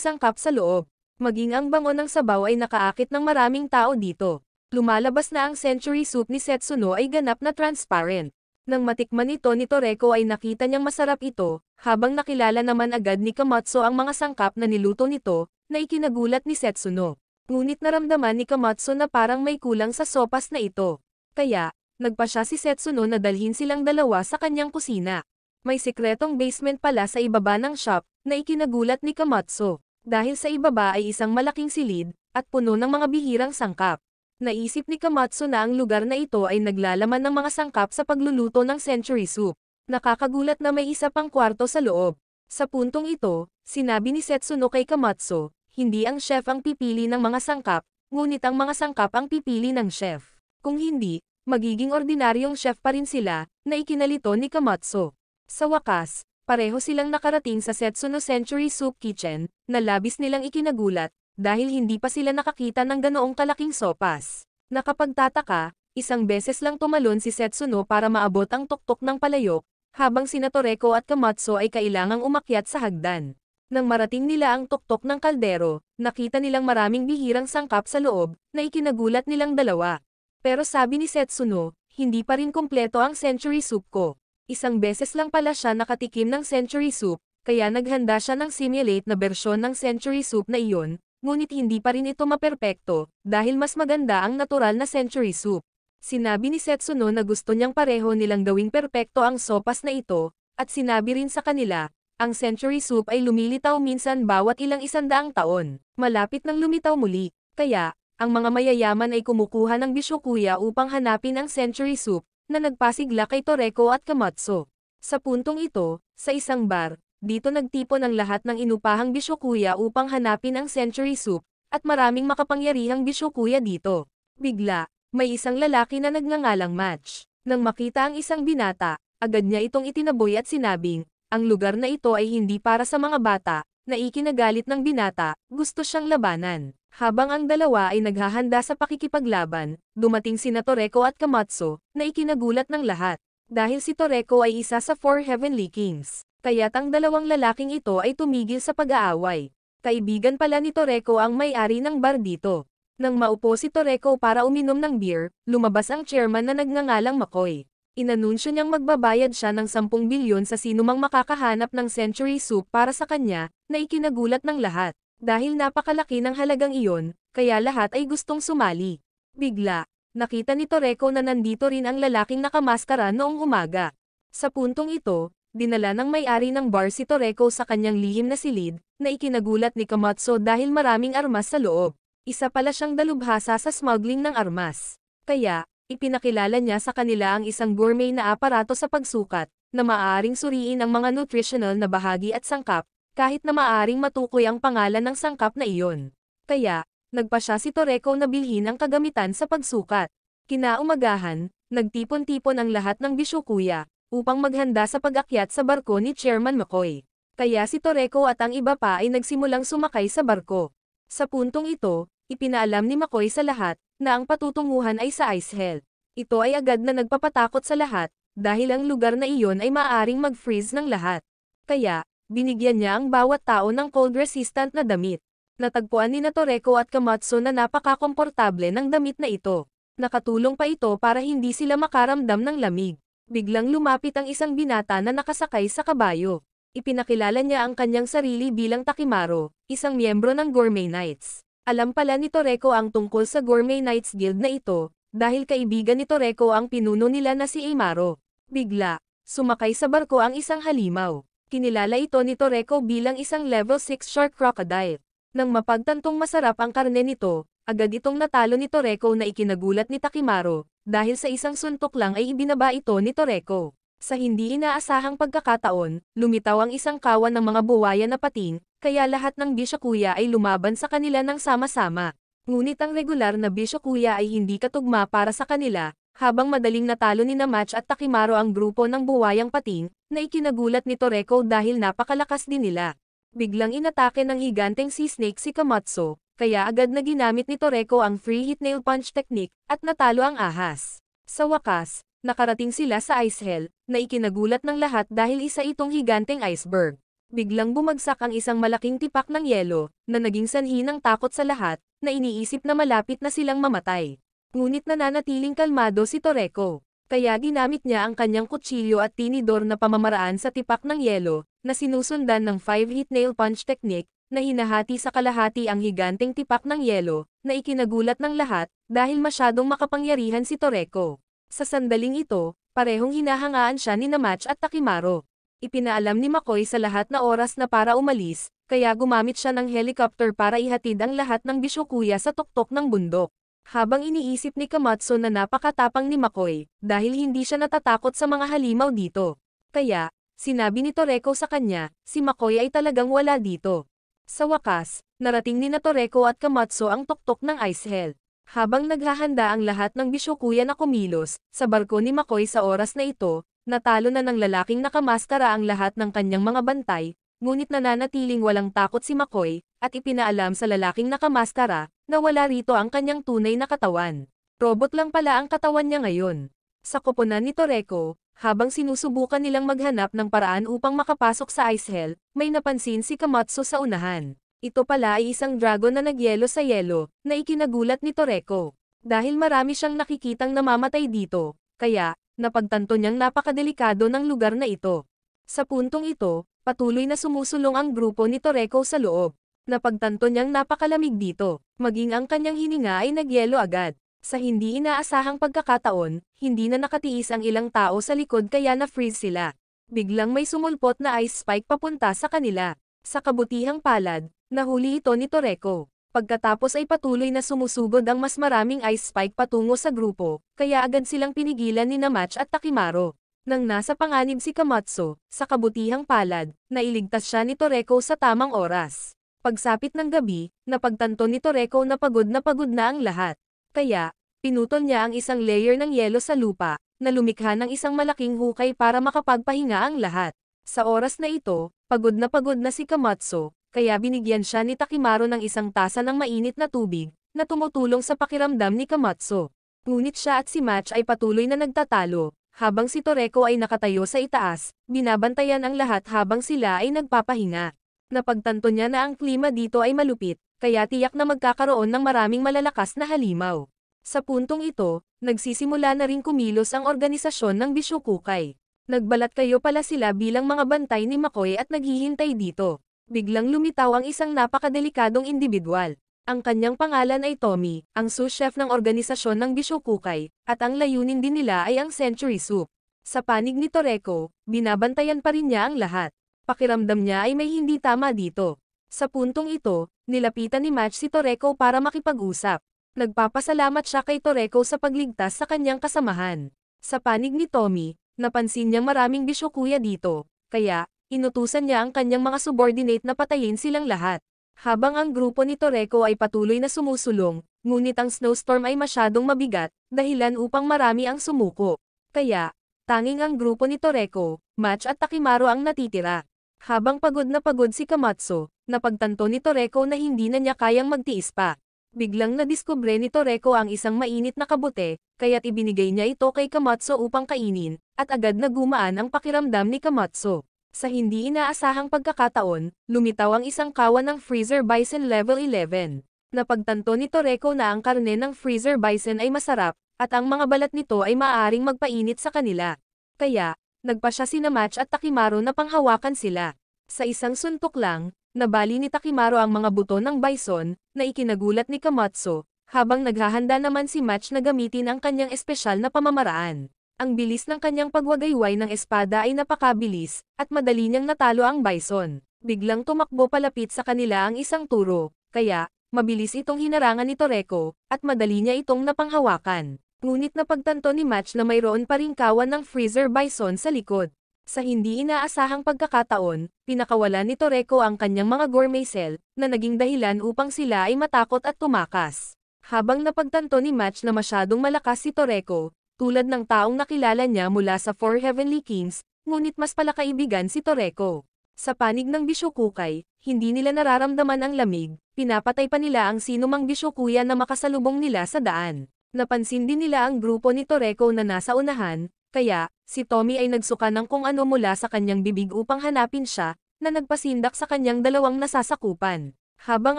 sangkap sa loob. Maging ang bango ng sabaw ay nakaakit ng maraming tao dito. Lumalabas na ang century soup ni Setsuno ay ganap na transparent. Nang matikman ito ni Toreco ay nakita niyang masarap ito, habang nakilala naman agad ni Kamatsu ang mga sangkap na niluto nito, na ikinagulat ni Setsuno ngunit naramdaman ni Kamatsu na parang may kulang sa sopas na ito. Kaya, nagpa siya si Setsuno na dalhin silang dalawa sa kanyang kusina. May sikretong basement pala sa ibaba ng shop, na ikinagulat ni Kamatsu, dahil sa ibaba ay isang malaking silid, at puno ng mga bihirang sangkap. Naisip ni Kamatsu na ang lugar na ito ay naglalaman ng mga sangkap sa pagluluto ng century soup. Nakakagulat na may isa pang kwarto sa loob. Sa puntong ito, sinabi ni Setsuno kay Kamatsu, hindi ang chef ang pipili ng mga sangkap, ngunit ang mga sangkap ang pipili ng chef. Kung hindi, magiging ordinaryong chef pa rin sila, na ikinalito ni Kamatsu. Sa wakas, pareho silang nakarating sa Setsuno Century Soup Kitchen, na labis nilang ikinagulat, dahil hindi pa sila nakakita ng ganoong kalaking sopas. Nakapagtataka, isang beses lang tumalon si Setsuno para maabot ang tuktok ng palayok, habang sina Toreko at Kamatsu ay kailangang umakyat sa hagdan. Nang marating nila ang tuktok ng kaldero, nakita nilang maraming bihirang sangkap sa loob, na ikinagulat nilang dalawa. Pero sabi ni Setsuno, hindi pa rin kumpleto ang century soup ko. Isang beses lang pala siya nakatikim ng century soup, kaya naghanda siya ng simulate na bersyon ng century soup na iyon, ngunit hindi pa rin ito maperpekto, dahil mas maganda ang natural na century soup. Sinabi ni Setsuno na gusto niyang pareho nilang gawing perpekto ang sopas na ito, at sinabi rin sa kanila, ang century soup ay lumilitaw minsan bawat ilang isandaang taon, malapit nang lumitaw muli. Kaya, ang mga mayayaman ay kumukuha ng bisyokuya upang hanapin ang century soup, na nagpasigla kay Toreco at Kamatso. Sa puntong ito, sa isang bar, dito nagtipon ang lahat ng inupahang bisyokuya upang hanapin ang century soup, at maraming makapangyarihang bisyokuya dito. Bigla, may isang lalaki na nagngangalang match. Nang makita ang isang binata, agad niya itong itinaboy at sinabing, ang lugar na ito ay hindi para sa mga bata, na ikinagalit ng binata, gusto siyang labanan. Habang ang dalawa ay naghahanda sa pakikipaglaban, dumating si Toreko at Kamatsu, na ikinagulat ng lahat. Dahil si Toreko ay isa sa Four Heavenly Kings, kaya't ang dalawang lalaking ito ay tumigil sa pag-aaway. Kaibigan pala ni Toreko ang may-ari ng bar dito. Nang maupo si Toreko para uminom ng beer, lumabas ang chairman na nagngangalang Makoy. Inanunsyo niyang magbabayad siya ng 10 bilyon sa sinumang makakahanap ng century soup para sa kanya, na ikinagulat ng lahat. Dahil napakalaki ng halagang iyon, kaya lahat ay gustong sumali. Bigla, nakita ni Toreko na nandito rin ang lalaking nakamaskara noong umaga. Sa puntong ito, dinala ng may-ari ng bar si Toreko sa kanyang lihim na silid, na ikinagulat ni Kamatso dahil maraming armas sa loob. Isa pala siyang dalubhasa sa smuggling ng armas. Kaya, Ipinakilala niya sa kanila ang isang gourmet na aparato sa pagsukat, na maaaring suriin ang mga nutritional na bahagi at sangkap, kahit na maaaring matukoy ang pangalan ng sangkap na iyon. Kaya, nagpa siya si Toreco na bilhin ang kagamitan sa pagsukat. Kinaumagahan, nagtipon-tipon ang lahat ng bisukuya, upang maghanda sa pag-akyat sa barko ni Chairman McCoy. Kaya si Toreco at ang iba pa ay nagsimulang sumakay sa barko. Sa puntong ito, ipinaalam ni McCoy sa lahat, na ang patutunguhan ay sa ice Hell. Ito ay agad na nagpapatakot sa lahat, dahil ang lugar na iyon ay maaaring mag-freeze ng lahat. Kaya, binigyan niya ang bawat tao ng cold-resistant na damit. Natagpuan ni Natoreko at Kamatsu na napakakomportable ng damit na ito. Nakatulong pa ito para hindi sila makaramdam ng lamig. Biglang lumapit ang isang binata na nakasakay sa kabayo. Ipinakilala niya ang kanyang sarili bilang Takimaro, isang miyembro ng Gourmet Knights. Alam pala ni Toreko ang tungkol sa Gourmet Knights Guild na ito, dahil kaibigan ni Toreko ang pinuno nila na si Amaro. Bigla, sumakay sa barko ang isang halimaw. Kinilala ito ni Toreko bilang isang level 6 shark crocodile. Nang mapagtantong masarap ang karne nito, agad itong natalo ni Toreko na ikinagulat ni Takimaro, dahil sa isang suntok lang ay ibinaba ito ni Toreko. Sa hindi inaasahang pagkakataon, lumitaw ang isang kawan ng mga buwaya na pating, kaya lahat ng bisyokuya ay lumaban sa kanila ng sama-sama. Ngunit ang regular na bisyokuya ay hindi katugma para sa kanila, habang madaling natalo ni Namatch at Takimaro ang grupo ng buwayang pating, na ikinagulat ni Toreko dahil napakalakas din nila. Biglang inatake ng higanteng sea Snake si Kamatsu, kaya agad na ginamit ni Toreko ang free hit nail punch technique, at natalo ang ahas. Sa wakas, Nakarating sila sa ice hell, na ikinagulat ng lahat dahil isa itong higanteng iceberg. Biglang bumagsak ang isang malaking tipak ng yelo, na naging sanhi ng takot sa lahat, na iniisip na malapit na silang mamatay. Ngunit nananatiling kalmado si Toreko, kaya ginamit niya ang kanyang kutsilyo at tinidor na pamamaraan sa tipak ng yelo, na sinusundan ng 5-hit nail punch technique, na hinahati sa kalahati ang higanteng tipak ng yelo, na ikinagulat ng lahat, dahil masyadong makapangyarihan si Toreko. Sa sandaling ito, parehong hinahangaan siya ni Namatch at Takimaro. Ipinaalam ni McCoy sa lahat na oras na para umalis, kaya gumamit siya ng helicopter para ihatid ang lahat ng bisyokuya sa tuktok ng bundok. Habang iniisip ni Kamatsu na napakatapang ni McCoy, dahil hindi siya natatakot sa mga halimaw dito. Kaya, sinabi ni Toreko sa kanya, si McCoy ay talagang wala dito. Sa wakas, narating ni Toreko at Kamatsu ang tuktok ng ice hell. Habang naghahanda ang lahat ng bisyokuya na kumilos, sa barko ni Makoy sa oras na ito, natalo na ng lalaking nakamaskara ang lahat ng kanyang mga bantay, ngunit nananatiling walang takot si Makoy, at ipinaalam sa lalaking nakamaskara, na wala rito ang kanyang tunay na katawan. Robot lang pala ang katawan niya ngayon. Sa koponan ni Toreko, habang sinusubukan nilang maghanap ng paraan upang makapasok sa ice hell, may napansin si Kamatsu sa unahan. Ito pala ay isang dragon na nagyelo sa yelo, na ikinagulat ni Toreko. Dahil marami siyang nakikitang namamatay dito, kaya, napagtanto niyang napakadelikado ng lugar na ito. Sa puntong ito, patuloy na sumusulong ang grupo ni Toreko sa loob. Napagtanto niyang napakalamig dito, maging ang kanyang hininga ay nagyelo agad. Sa hindi inaasahang pagkakataon, hindi na nakatiis ang ilang tao sa likod kaya na-freeze sila. Biglang may sumulpot na ice spike papunta sa kanila. Sa kabutihang palad, nahuli ito ni Toreko. Pagkatapos ay patuloy na sumusugod ang mas maraming ice spike patungo sa grupo, kaya agad silang pinigilan ni Namatch at Takimaro. Nang nasa panganib si Kamatsu, sa kabutihang palad, nailigtas siya ni Toreko sa tamang oras. Pagsapit ng gabi, napagtanto ni Toreko na pagod na pagod na ang lahat. Kaya, pinutol niya ang isang layer ng yelo sa lupa, na lumikha ng isang malaking hukay para makapagpahinga ang lahat. Sa oras na ito, pagod na pagod na si Kamatso, kaya binigyan siya ni Takimaro ng isang tasa ng mainit na tubig, na tumutulong sa pakiramdam ni Kamatso. Ngunit siya at si Match ay patuloy na nagtatalo, habang si Toreko ay nakatayo sa itaas, binabantayan ang lahat habang sila ay nagpapahinga. Napagtanto niya na ang klima dito ay malupit, kaya tiyak na magkakaroon ng maraming malalakas na halimaw. Sa puntong ito, nagsisimula na rin kumilos ang organisasyon ng Bishokukay. Nagbalat kayo pala sila bilang mga bantay ni Makoy at naghihintay dito. Biglang lumitaw ang isang napakadelikadong individual. Ang kanyang pangalan ay Tommy, ang sous chef ng organisasyon ng Bishokukay, at ang layunin din nila ay ang Century Soup. Sa panig ni Toreko, binabantayan pa rin niya ang lahat. Pakiramdam niya ay may hindi tama dito. Sa puntong ito, nilapitan ni Match si Toreko para makipag-usap. Nagpapasalamat siya kay Toreko sa pagligtas sa kanyang kasamahan. Sa panig ni Tommy, Napansin niyang maraming bisyokuya dito, kaya, inutusan niya ang kanyang mga subordinate na patayin silang lahat. Habang ang grupo ni Toreko ay patuloy na sumusulong, ngunit ang snowstorm ay masyadong mabigat, dahilan upang marami ang sumuko. Kaya, tanging ang grupo ni Toreko, Match at Takimaro ang natitira. Habang pagod na pagod si Kamatsu, napagtanto ni Toreko na hindi na niya kayang magtiis pa. Biglang nadiskubre ni Toreko ang isang mainit na kabute, kaya't ibinigay niya ito kay Kamatso upang kainin, at agad na gumaan ang pakiramdam ni Kamatso. Sa hindi inaasahang pagkakataon, lumitaw ang isang kawan ng freezer bison level 11. Napagtanto ni Toreko na ang karne ng freezer bison ay masarap, at ang mga balat nito ay maaaring magpainit sa kanila. Kaya, nagpa siya sinamatch at takimaro na panghawakan sila. Sa isang suntok lang, nabali ni Takimaro ang mga buto ng bison, na ikinagulat ni Kamatsu, habang naghahanda naman si Match na gamitin ang kanyang espesyal na pamamaraan. Ang bilis ng kanyang pagwagayway ng espada ay napakabilis, at madali niyang natalo ang bison. Biglang tumakbo palapit sa kanila ang isang turo, kaya, mabilis itong hinarangan ni Toreko, at madali niya itong napanghawakan. Ngunit pagtanto ni Match na mayroon pa ring kawan ng freezer bison sa likod. Sa hindi inaasahang pagkakataon, pinakawalan ni Toreko ang kanyang mga gourmet cell, na naging dahilan upang sila ay matakot at tumakas. Habang napagtanto ni Match na masyadong malakas si Toreko, tulad ng taong nakilala niya mula sa Four Heavenly Kings, ngunit mas palakaibigan si Toreko. Sa panig ng Bishokukay, hindi nila nararamdaman ang lamig, pinapatay pa nila ang sinumang Bishokuya na makasalubong nila sa daan. Napansin din nila ang grupo ni Toreko na nasa unahan, kaya, si Tommy ay nagsuka ng kung ano mula sa kanyang bibig upang hanapin siya, na nagpasindak sa kanyang dalawang nasasakupan. Habang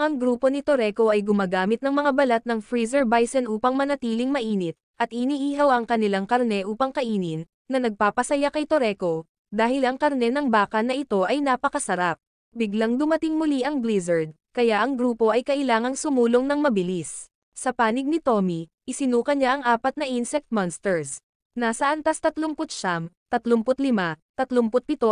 ang grupo ni Toreko ay gumagamit ng mga balat ng freezer bison upang manatiling mainit, at iniihaw ang kanilang karne upang kainin, na nagpapasaya kay Toreko, dahil ang karne ng baka na ito ay napakasarap. Biglang dumating muli ang blizzard, kaya ang grupo ay kailangang sumulong ng mabilis. Sa panig ni Tommy, isinuka niya ang apat na insect monsters, Nasa antas 39, 35, 37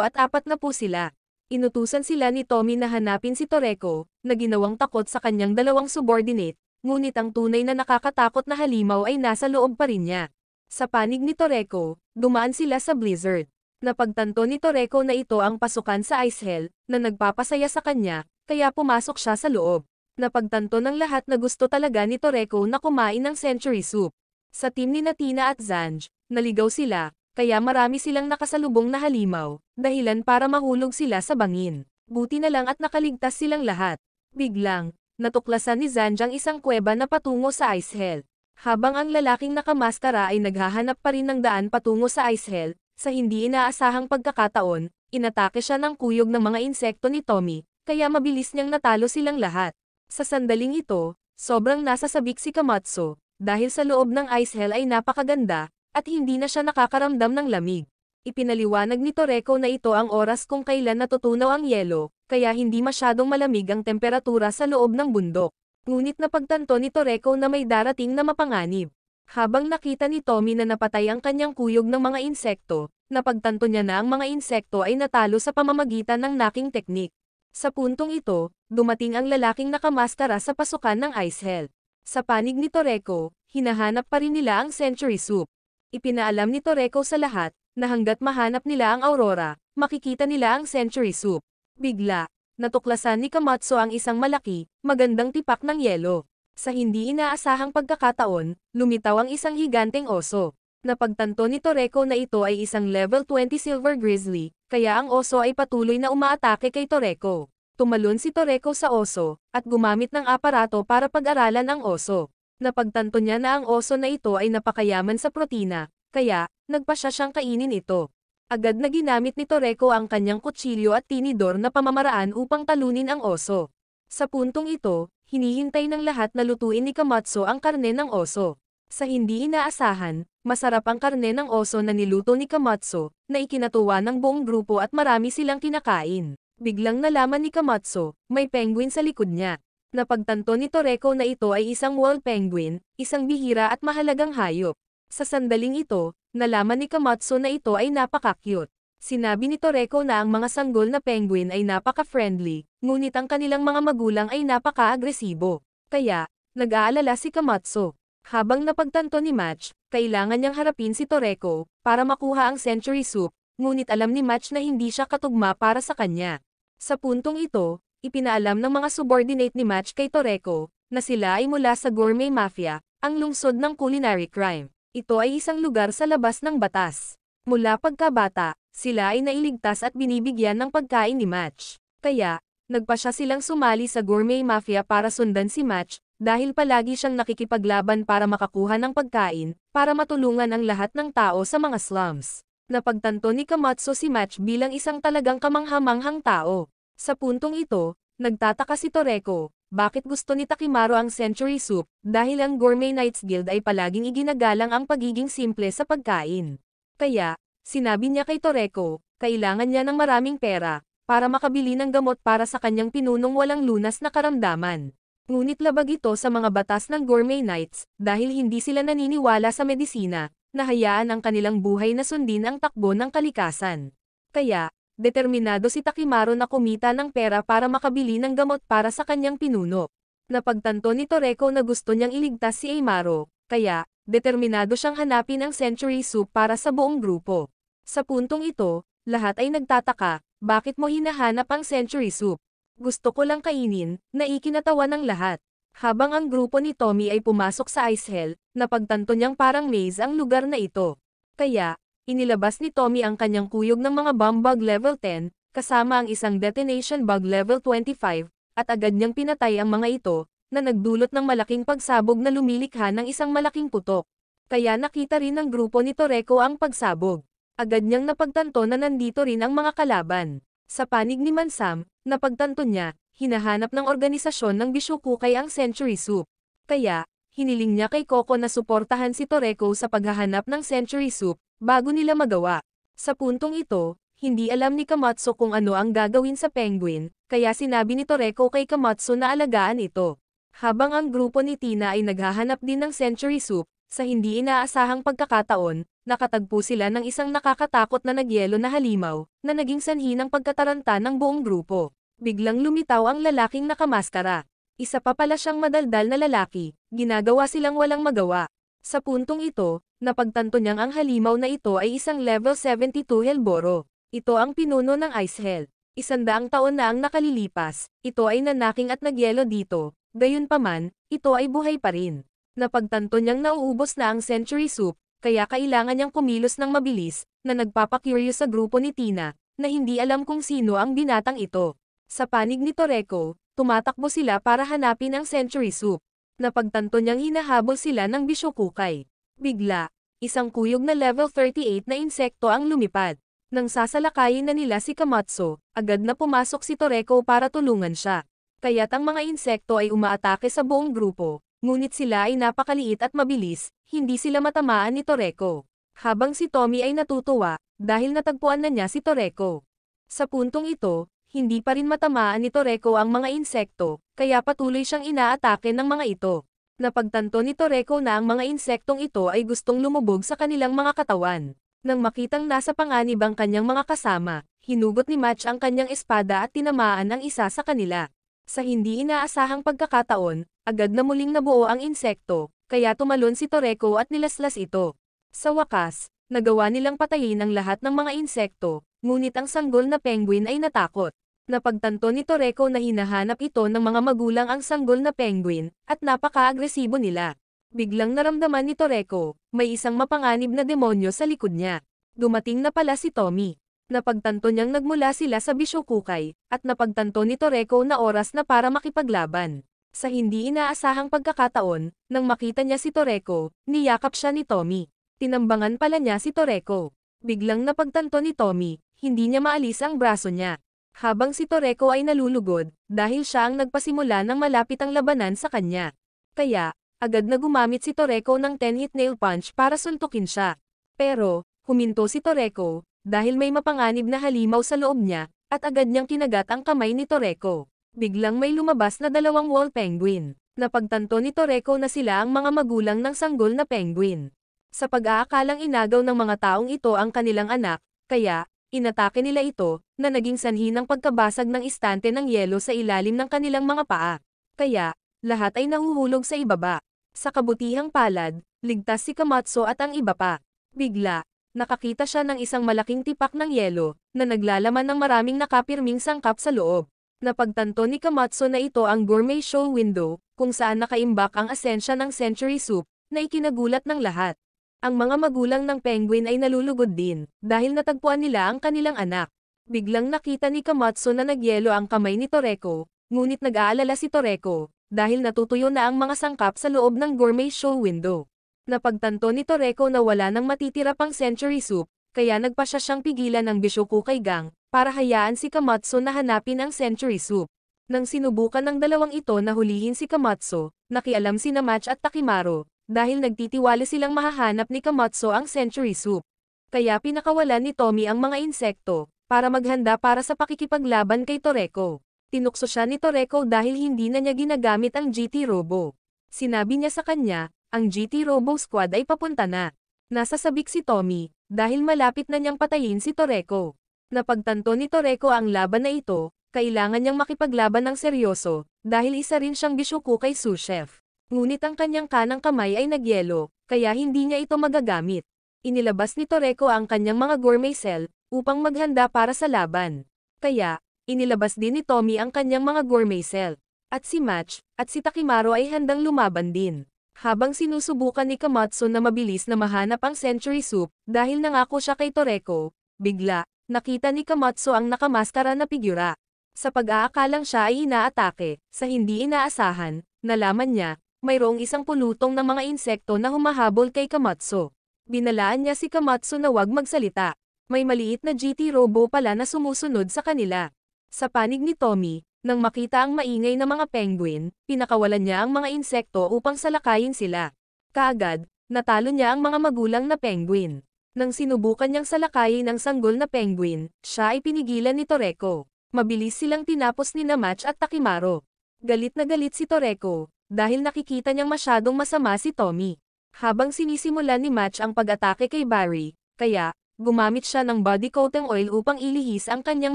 at apat na po sila. Inutusan sila ni Tommy na hanapin si Toreco, na ginawang takot sa kanyang dalawang subordinate, ngunit ang tunay na nakakatakot na halimaw ay nasa loob pa rin niya. Sa panig ni Toreco, dumaan sila sa blizzard. Napagtanto ni Toreco na ito ang pasukan sa Ice Hell, na nagpapasaya sa kanya, kaya pumasok siya sa loob. Napagtanto ng lahat na gusto talaga ni Toreco na kumain ng century soup. Sa team ni Natina at Zanj, naligaw sila, kaya marami silang nakasalubong na halimaw, dahilan para mahulog sila sa bangin. Buti na lang at nakaligtas silang lahat. Biglang, natuklasan ni Zanjang isang kuweba na patungo sa Ice Hell. Habang ang lalaking nakamaskara ay naghahanap pa rin ng daan patungo sa Ice Hell, sa hindi inaasahang pagkakataon, inatake siya ng kuyog ng mga insekto ni Tommy, kaya mabilis niyang natalo silang lahat. Sa sandaling ito, sobrang nasa sabik si Kamatsu, dahil sa loob ng Ice Hell ay napakaganda, at hindi na siya nakakaramdam ng lamig. Ipinaliwanag ni Toreco na ito ang oras kung kailan natutunaw ang yelo, kaya hindi masyadong malamig ang temperatura sa loob ng bundok. Ngunit napagtanto ni Toreco na may darating na mapanganib. Habang nakita ni Tommy na napatay ang kanyang kuyog ng mga insekto, napagtanto niya na ang mga insekto ay natalo sa pamamagitan ng naking teknik. Sa puntong ito, dumating ang lalaking nakamaskara sa pasukan ng Ice Hell. Sa panig ni Toreco, hinahanap pa rin nila ang Century Soup. Ipinaalam ni Toreko sa lahat, na hanggat mahanap nila ang Aurora, makikita nila ang Century Soup. Bigla, natuklasan ni Kamatsu ang isang malaki, magandang tipak ng yelo. Sa hindi inaasahang pagkakataon, lumitaw ang isang higanteng oso. Napagtanto ni Toreko na ito ay isang level 20 silver grizzly, kaya ang oso ay patuloy na umaatake kay Toreko. Tumalon si Toreko sa oso, at gumamit ng aparato para pag-aralan ang oso napagtanto niya na ang oso na ito ay napakayaman sa protina, kaya, nagpa siya siyang kainin ito. Agad na ginamit ni Toreko ang kanyang kutsilyo at tinidor na pamamaraan upang talunin ang oso. Sa puntong ito, hinihintay ng lahat na lutuin ni Kamatso ang karne ng oso. Sa hindi inaasahan, masarap ang karne ng oso na niluto ni Kamatso, na ikinatuwa ng buong grupo at marami silang kinakain. Biglang nalaman ni Kamatso, may penguin sa likod niya. Napagtanto ni Toreko na ito ay isang wall penguin, isang bihira at mahalagang hayop. Sa sandaling ito, nalaman ni Kamatsu na ito ay napaka-cute. Sinabi ni Toreko na ang mga sanggol na penguin ay napaka-friendly, ngunit ang kanilang mga magulang ay napaka-agresibo. Kaya, nag-aalala si Kamatsu. Habang napagtanto ni Match, kailangan niyang harapin si Toreko para makuha ang century soup, ngunit alam ni Match na hindi siya katugma para sa kanya. Sa puntong ito, ipinaalam ng mga subordinate ni Match kay Toreco, na sila ay mula sa Gourmet Mafia, ang lungsod ng culinary crime. Ito ay isang lugar sa labas ng batas. Mula pagkabata, sila ay nailigtas at binibigyan ng pagkain ni Match. Kaya, nagpa siya silang sumali sa Gourmet Mafia para sundan si Match, dahil palagi siyang nakikipaglaban para makakuha ng pagkain, para matulungan ang lahat ng tao sa mga slums napagtanto ni Kamatso si Match bilang isang talagang kamanghamanghang tao. Sa puntong ito, nagtataka si Toreko, bakit gusto ni Takimaro ang century soup, dahil ang Gourmet Knights Guild ay palaging iginagalang ang pagiging simple sa pagkain. Kaya, sinabi niya kay Toreko, kailangan niya ng maraming pera, para makabili ng gamot para sa kanyang pinunong walang lunas na karamdaman. Ngunit labag ito sa mga batas ng Gourmet Knights, dahil hindi sila naniniwala sa medisina, nahayaan ang kanilang buhay na sundin ang takbo ng kalikasan. Kaya, determinado si Takimaro na kumita ng pera para makabili ng gamot para sa kanyang pinuno. Napagtanto ni Toreko na gusto niyang iligtas si Aimaro, kaya, determinado siyang hanapin ang Century Soup para sa buong grupo. Sa puntong ito, lahat ay nagtataka, bakit mo hinahanap ang Century Soup? Gusto ko lang kainin, naikinatawa ng lahat. Habang ang grupo ni Tommy ay pumasok sa ice hell, napagtanto niyang parang maze ang lugar na ito. Kaya, Inilabas ni Tommy ang kanyang kuyog ng mga bomb bag level 10, kasama ang isang detonation bug level 25, at agad niyang pinatay ang mga ito, na nagdulot ng malaking pagsabog na lumilikha ng isang malaking putok. Kaya nakita rin ng grupo ni Toreko ang pagsabog. Agad niyang napagtanto na nandito rin ang mga kalaban. Sa panig ni Mansam, napagtanto niya, hinahanap ng organisasyon ng Bishokukay ang Century Soup. Kaya, hiniling niya kay Coco na suportahan si Toreko sa paghahanap ng century soup, bago nila magawa. Sa puntong ito, hindi alam ni Kamatsu kung ano ang gagawin sa penguin, kaya sinabi ni Toreko kay Kamatsu na alagaan ito. Habang ang grupo ni Tina ay naghahanap din ng century soup, sa hindi inaasahang pagkakataon, nakatagpo sila ng isang nakakatakot na nagyelo na halimaw, na naging sanhi ng pagkataranta ng buong grupo. Biglang lumitaw ang lalaking nakamaskara. Isa pa pala siyang madaldal na lalaki, ginagawa silang walang magawa. Sa puntong ito, napagtanto niyang ang halimaw na ito ay isang level 72 Hellboro. Ito ang pinuno ng Ice Hell. Isandaang taon na ang nakalilipas, ito ay nanaking at nagyelo dito. Gayunpaman, ito ay buhay pa rin. Napagtanto niyang nauubos na ang century soup, kaya kailangan niyang kumilos ng mabilis, na nagpapakurious sa grupo ni Tina, na hindi alam kung sino ang binatang ito. Sa panig ni Toreko, tumatakbo sila para hanapin ang century soup. Napagtanto niyang hinahabol sila ng bisyokukay. Bigla, isang kuyog na level 38 na insekto ang lumipad. Nang sasalakayin na nila si Kamatsu, agad na pumasok si Toreko para tulungan siya. Kaya't ang mga insekto ay umaatake sa buong grupo, ngunit sila ay napakaliit at mabilis, hindi sila matamaan ni Toreko. Habang si Tommy ay natutuwa, dahil natagpuan na niya si Toreko. Sa puntong ito, hindi pa rin matamaan ni Toreko ang mga insekto, kaya patuloy siyang inaatake ng mga ito. Napagtanto ni Toreko na ang mga insektong ito ay gustong lumubog sa kanilang mga katawan. Nang makitang nasa panganib ang kanyang mga kasama, hinugot ni Match ang kanyang espada at tinamaan ang isa sa kanila. Sa hindi inaasahang pagkakataon, agad na muling nabuo ang insekto, kaya tumalon si Toreko at nilaslas ito. Sa wakas, nagawa nilang patayin ang lahat ng mga insekto, ngunit ang sanggol na penguin ay natakot. Napagtanto ni Toreko na hinahanap ito ng mga magulang ang sanggol na penguin, at napaka-agresibo nila. Biglang naramdaman ni Toreko, may isang mapanganib na demonyo sa likod niya. Dumating na pala si Tommy. Napagtanto niyang nagmula sila sa Bishokukay, at napagtanto ni Toreko na oras na para makipaglaban. Sa hindi inaasahang pagkakataon, nang makita niya si Toreko, niyakap siya ni Tommy. Tinambangan pala niya si Toreko. Biglang napagtanto ni Tommy, hindi niya maalis ang braso niya. Habang si Toreko ay nalulugod, dahil siya ang nagpasimula ng malapitang labanan sa kanya. Kaya, agad na gumamit si Toreko ng 10-hit nail punch para suntukin siya. Pero, huminto si Toreko, dahil may mapanganib na halimaw sa loob niya, at agad niyang kinagat ang kamay ni Toreko. Biglang may lumabas na dalawang wall penguin. Napagtanto ni Toreko na sila ang mga magulang ng sanggol na penguin. Sa pag-aakalang inagaw ng mga taong ito ang kanilang anak, kaya, inatake nila ito, na naging sanhi ng pagkabasag ng istante ng yelo sa ilalim ng kanilang mga paa. Kaya, lahat ay nahuhulog sa ibaba. Sa kabutihang palad, ligtas si Kamatso at ang iba pa. Bigla, nakakita siya ng isang malaking tipak ng yelo, na naglalaman ng maraming nakapirming sangkap sa loob. Napagtanto ni Kamatso na ito ang gourmet show window, kung saan nakaimbak ang asensya ng century soup, na ikinagulat ng lahat. Ang mga magulang ng penguin ay nalulugod din, dahil natagpuan nila ang kanilang anak. Biglang nakita ni Kamatsu na nagyelo ang kamay ni Toreko, ngunit nag-aalala si Toreko, dahil natutuyo na ang mga sangkap sa loob ng gourmet show window. Napagtanto ni Toreko na wala nang matitira pang century soup, kaya nagpa siya siyang pigilan ng Bishoku kay Gang, para hayaan si Kamatsu na hanapin ang century soup. Nang sinubukan ng dalawang ito na hulihin si Kamatsu, nakialam si Namatch at Takimaro, dahil nagtitiwala silang mahahanap ni Kamatso ang century soup. Kaya pinakawalan ni Tommy ang mga insekto, para maghanda para sa pakikipaglaban kay Toreko. Tinukso siya ni Toreko dahil hindi na niya ginagamit ang GT Robo. Sinabi niya sa kanya, ang GT Robo squad ay papunta na. Nasa sabik si Tommy, dahil malapit na niyang patayin si Toreko. Napagtanto ni Toreko ang laban na ito, kailangan niyang makipaglaban ng seryoso, dahil isa rin siyang bisyoku kay Sushef. Ngunit ang kanyang kanang kamay ay nagyelo, kaya hindi niya ito magagamit. Inilabas ni Toreko ang kanyang mga gourmet cell, upang maghanda para sa laban. Kaya, inilabas din ni Tommy ang kanyang mga gourmet cell. At si Match, at si Takimaro ay handang lumaban din. Habang sinusubukan ni Kamatsu na mabilis na mahanap ang century soup, dahil nangako siya kay Toreko, bigla, nakita ni Kamatsu ang nakamaskara na figura. Sa pag-aakalang siya ay inaatake, sa hindi inaasahan, nalaman niya, mayroong isang pulutong ng mga insekto na humahabol kay Kamatsu. Binalaan niya si Kamatsu na wag magsalita. May maliit na GT Robo pala na sumusunod sa kanila. Sa panig ni Tommy, nang makita ang maingay na mga penguin, pinakawalan niya ang mga insekto upang salakayin sila. Kaagad, natalo niya ang mga magulang na penguin. Nang sinubukan niyang salakayin ang sanggol na penguin, siya ay pinigilan ni Toreko. Mabilis silang tinapos ni Namatch at Takimaro. Galit na galit si Toreko, dahil nakikita niyang masyadong masama si Tommy. Habang sinisimulan ni Match ang pag-atake kay Barry, kaya, gumamit siya ng body coating oil upang ilihis ang kanyang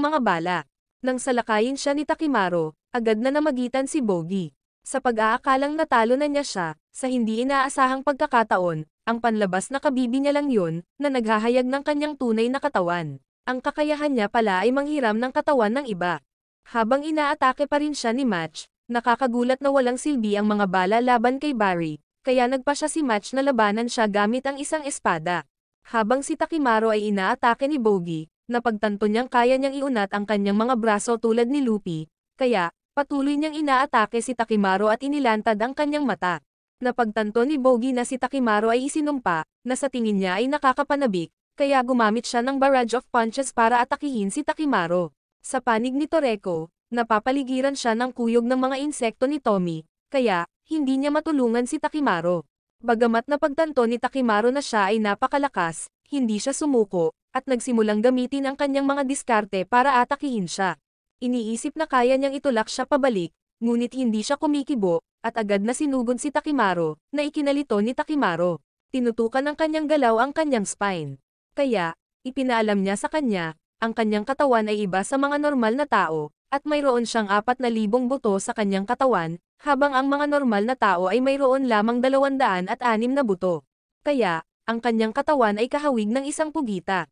mga bala. Nang salakayin siya ni Takimaro, agad na namagitan si Bogie. Sa pag-aakalang natalo na niya siya, sa hindi inaasahang pagkakataon, ang panlabas na kabibi niya lang yun, na naghahayag ng kanyang tunay na katawan. Ang kakayahan niya pala ay manghiram ng katawan ng iba. Habang inaatake pa rin siya ni Match, Nakakagulat na walang silbi ang mga bala laban kay Barry, kaya nagpa siya si Match na labanan siya gamit ang isang espada. Habang si Takimaro ay inaatake ni Bogie, napagtanto niyang kaya niyang iunat ang kanyang mga braso tulad ni Lupi, kaya, patuloy niyang inaatake si Takimaro at inilantad ang kanyang mata. Napagtanto ni Bogie na si Takimaro ay isinumpa, na sa tingin niya ay nakakapanabik, kaya gumamit siya ng barrage of punches para atakihin si Takimaro. Sa panig ni Toreko, Napapaligiran siya ng kuyog ng mga insekto ni Tommy, kaya, hindi niya matulungan si Takimaro. Bagamat napagtanto ni Takimaro na siya ay napakalakas, hindi siya sumuko, at nagsimulang gamitin ang kanyang mga diskarte para atakihin siya. Iniisip na kaya niyang itulak siya pabalik, ngunit hindi siya kumikibo, at agad na sinugod si Takimaro, na ikinalito ni Takimaro. Tinutukan ng kanyang galaw ang kanyang spine. Kaya, ipinaalam niya sa kanya, ang kanyang katawan ay iba sa mga normal na tao, at mayroon siyang 4,000 buto sa kanyang katawan, habang ang mga normal na tao ay mayroon lamang 200 at anim na buto. Kaya, ang kanyang katawan ay kahawig ng isang pugita.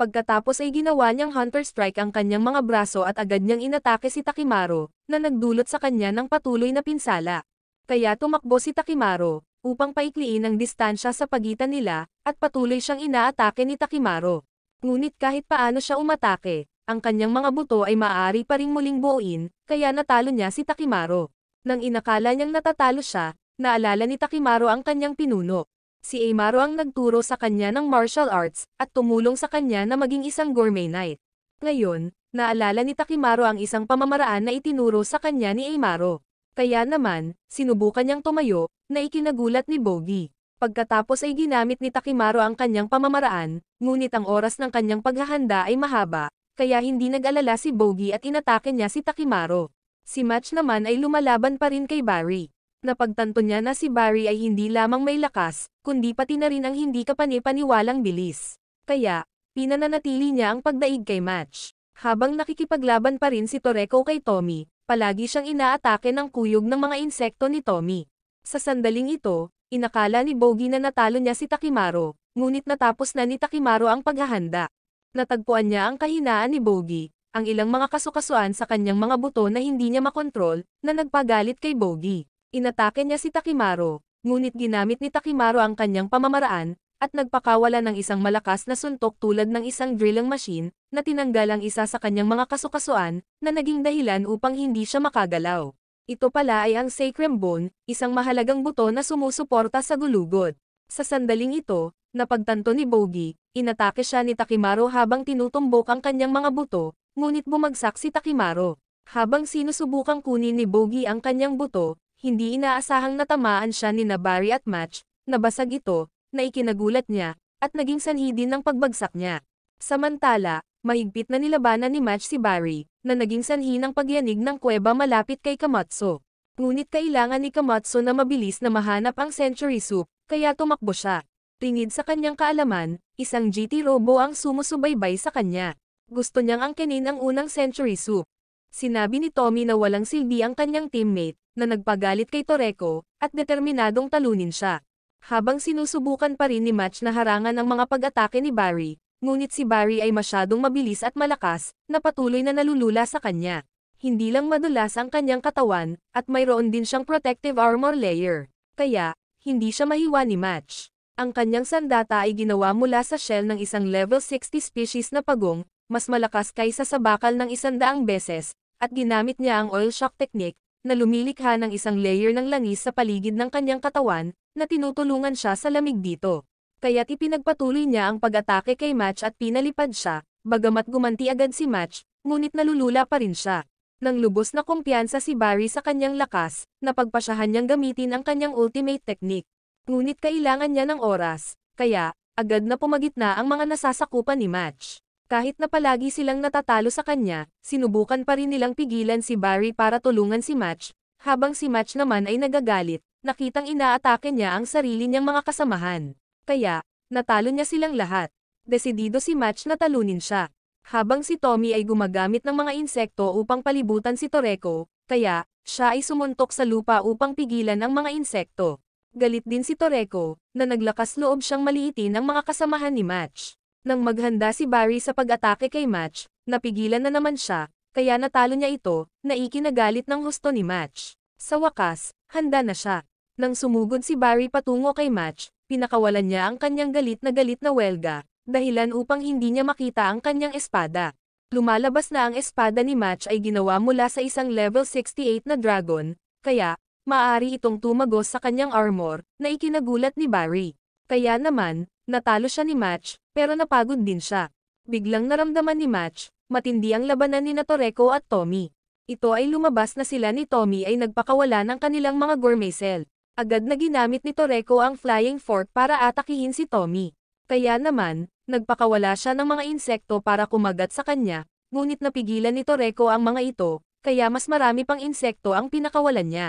Pagkatapos ay ginawa niyang Hunter Strike ang kanyang mga braso at agad niyang inatake si Takimaro, na nagdulot sa kanya ng patuloy na pinsala. Kaya tumakbo si Takimaro, upang paikliin ang distansya sa pagitan nila, at patuloy siyang inaatake ni Takimaro. Ngunit kahit paano siya umatake, ang kanyang mga buto ay maaari pa ring muling buuin, kaya natalo niya si Takimaro. Nang inakala niyang natatalo siya, naalala ni Takimaro ang kanyang pinuno. Si Amaro ang nagturo sa kanya ng martial arts, at tumulong sa kanya na maging isang gourmet knight. Ngayon, naalala ni Takimaro ang isang pamamaraan na itinuro sa kanya ni Amaro. Kaya naman, sinubukan niyang tumayo, na ikinagulat ni Bogie. Pagkatapos ay ginamit ni Takimaro ang kanyang pamamaraan, ngunit ang oras ng kanyang paghahanda ay mahaba, kaya hindi nag-alala si Bogi at inatake niya si Takimaro. Si Match naman ay lumalaban pa rin kay Barry. Napagtanto niya na si Barry ay hindi lamang may lakas, kundi pati na rin ang hindi kapanipaniwalang bilis. Kaya, pinananatili niya ang pagdaig kay Match. Habang nakikipaglaban pa rin si Toreco kay Tommy, palagi siyang inaatake ng kuyog ng mga insekto ni Tommy. Sa sandaling ito, inakala ni Bogi na natalo niya si Takimaro, ngunit natapos na ni Takimaro ang paghahanda. Natagpuan niya ang kahinaan ni Bogie, ang ilang mga kasukasuan sa kanyang mga buto na hindi niya makontrol, na nagpagalit kay Bogie. Inatake niya si Takimaro, ngunit ginamit ni Takimaro ang kanyang pamamaraan, at nagpakawala ng isang malakas na suntok tulad ng isang drilling machine, na tinanggal ang isa sa kanyang mga kasukasuan, na naging dahilan upang hindi siya makagalaw. Ito pala ay ang sacrum bone, isang mahalagang buto na sumusuporta sa gulugod. Sa sandaling ito, napagtanto ni Bogi, inatake siya ni Takimaro habang tinutumbok ang kanyang mga buto, ngunit bumagsak si Takimaro. Habang sinusubukang kunin ni Bogi ang kanyang buto, hindi inaasahang natamaan siya ni Nabari at Match, nabasag ito, na ikinagulat niya, at naging sanhi din ng pagbagsak niya. Samantala, mahigpit na nilabanan ni Match si Barry, na naging sanhi ng pagyanig ng kuweba malapit kay Kamatso. Ngunit kailangan ni Kamatso na mabilis na mahanap ang Century Soup, kaya tumakbo siya. Tingid sa kanyang kaalaman, isang GT Robo ang sumusubaybay sa kanya. Gusto niyang angkinin ang unang Century Soup. Sinabi ni Tommy na walang silbi ang kanyang teammate, na nagpagalit kay Toreco, at determinadong talunin siya. Habang sinusubukan pa rin ni Match na harangan ang mga pag-atake ni Barry, ngunit si Barry ay masyadong mabilis at malakas, na patuloy na nalulula sa kanya. Hindi lang madulas ang kanyang katawan, at mayroon din siyang protective armor layer. Kaya, hindi siya mahiwa ni Match. Ang kanyang sandata ay ginawa mula sa shell ng isang level 60 species na pagong, mas malakas kaysa sa bakal ng isandaang beses, at ginamit niya ang oil shock technique, na lumilikha ng isang layer ng langis sa paligid ng kanyang katawan, na tinutulungan siya sa lamig dito. Kaya't ipinagpatuloy niya ang pag-atake kay Match at pinalipad siya, bagamat gumanti agad si Match, ngunit nalulula pa rin siya. Nang lubos na kumpiyansa si Barry sa kanyang lakas, napagpasyahan niyang gamitin ang kanyang ultimate technique. Ngunit kailangan niya ng oras, kaya, agad na pumagitna ang mga nasasakupan ni Match. Kahit na palagi silang natatalo sa kanya, sinubukan pa rin nilang pigilan si Barry para tulungan si Match, habang si Match naman ay nagagalit, nakitang inaatake niya ang sarili niyang mga kasamahan. Kaya, natalo niya silang lahat. Desidido si Match na talunin siya. Habang si Tommy ay gumagamit ng mga insekto upang palibutan si Toreko, kaya, siya ay sumuntok sa lupa upang pigilan ang mga insekto. Galit din si Toreko, na naglakas loob siyang maliitin ang mga kasamahan ni Match. Nang maghanda si Barry sa pag-atake kay Match, napigilan na naman siya, kaya natalo niya ito, na ikinagalit ng husto ni Match. Sa wakas, handa na siya. Nang sumugod si Barry patungo kay Match, pinakawalan niya ang kanyang galit na galit na welga, dahilan upang hindi niya makita ang kanyang espada. Lumalabas na ang espada ni Match ay ginawa mula sa isang level 68 na dragon, kaya, maaari itong tumagos sa kanyang armor, na ikinagulat ni Barry. Kaya naman, natalo siya ni Match, pero napagod din siya. Biglang naramdaman ni Match, matindi ang labanan ni Natoreko at Tommy. Ito ay lumabas na sila ni Tommy ay nagpakawala ng kanilang mga gourmet cell. Agad na ginamit ni Toreko ang flying fork para atakihin si Tommy. Kaya naman, Nagpakawala siya ng mga insekto para kumagat sa kanya, ngunit napigilan ni Toreko ang mga ito, kaya mas marami pang insekto ang pinakawalan niya.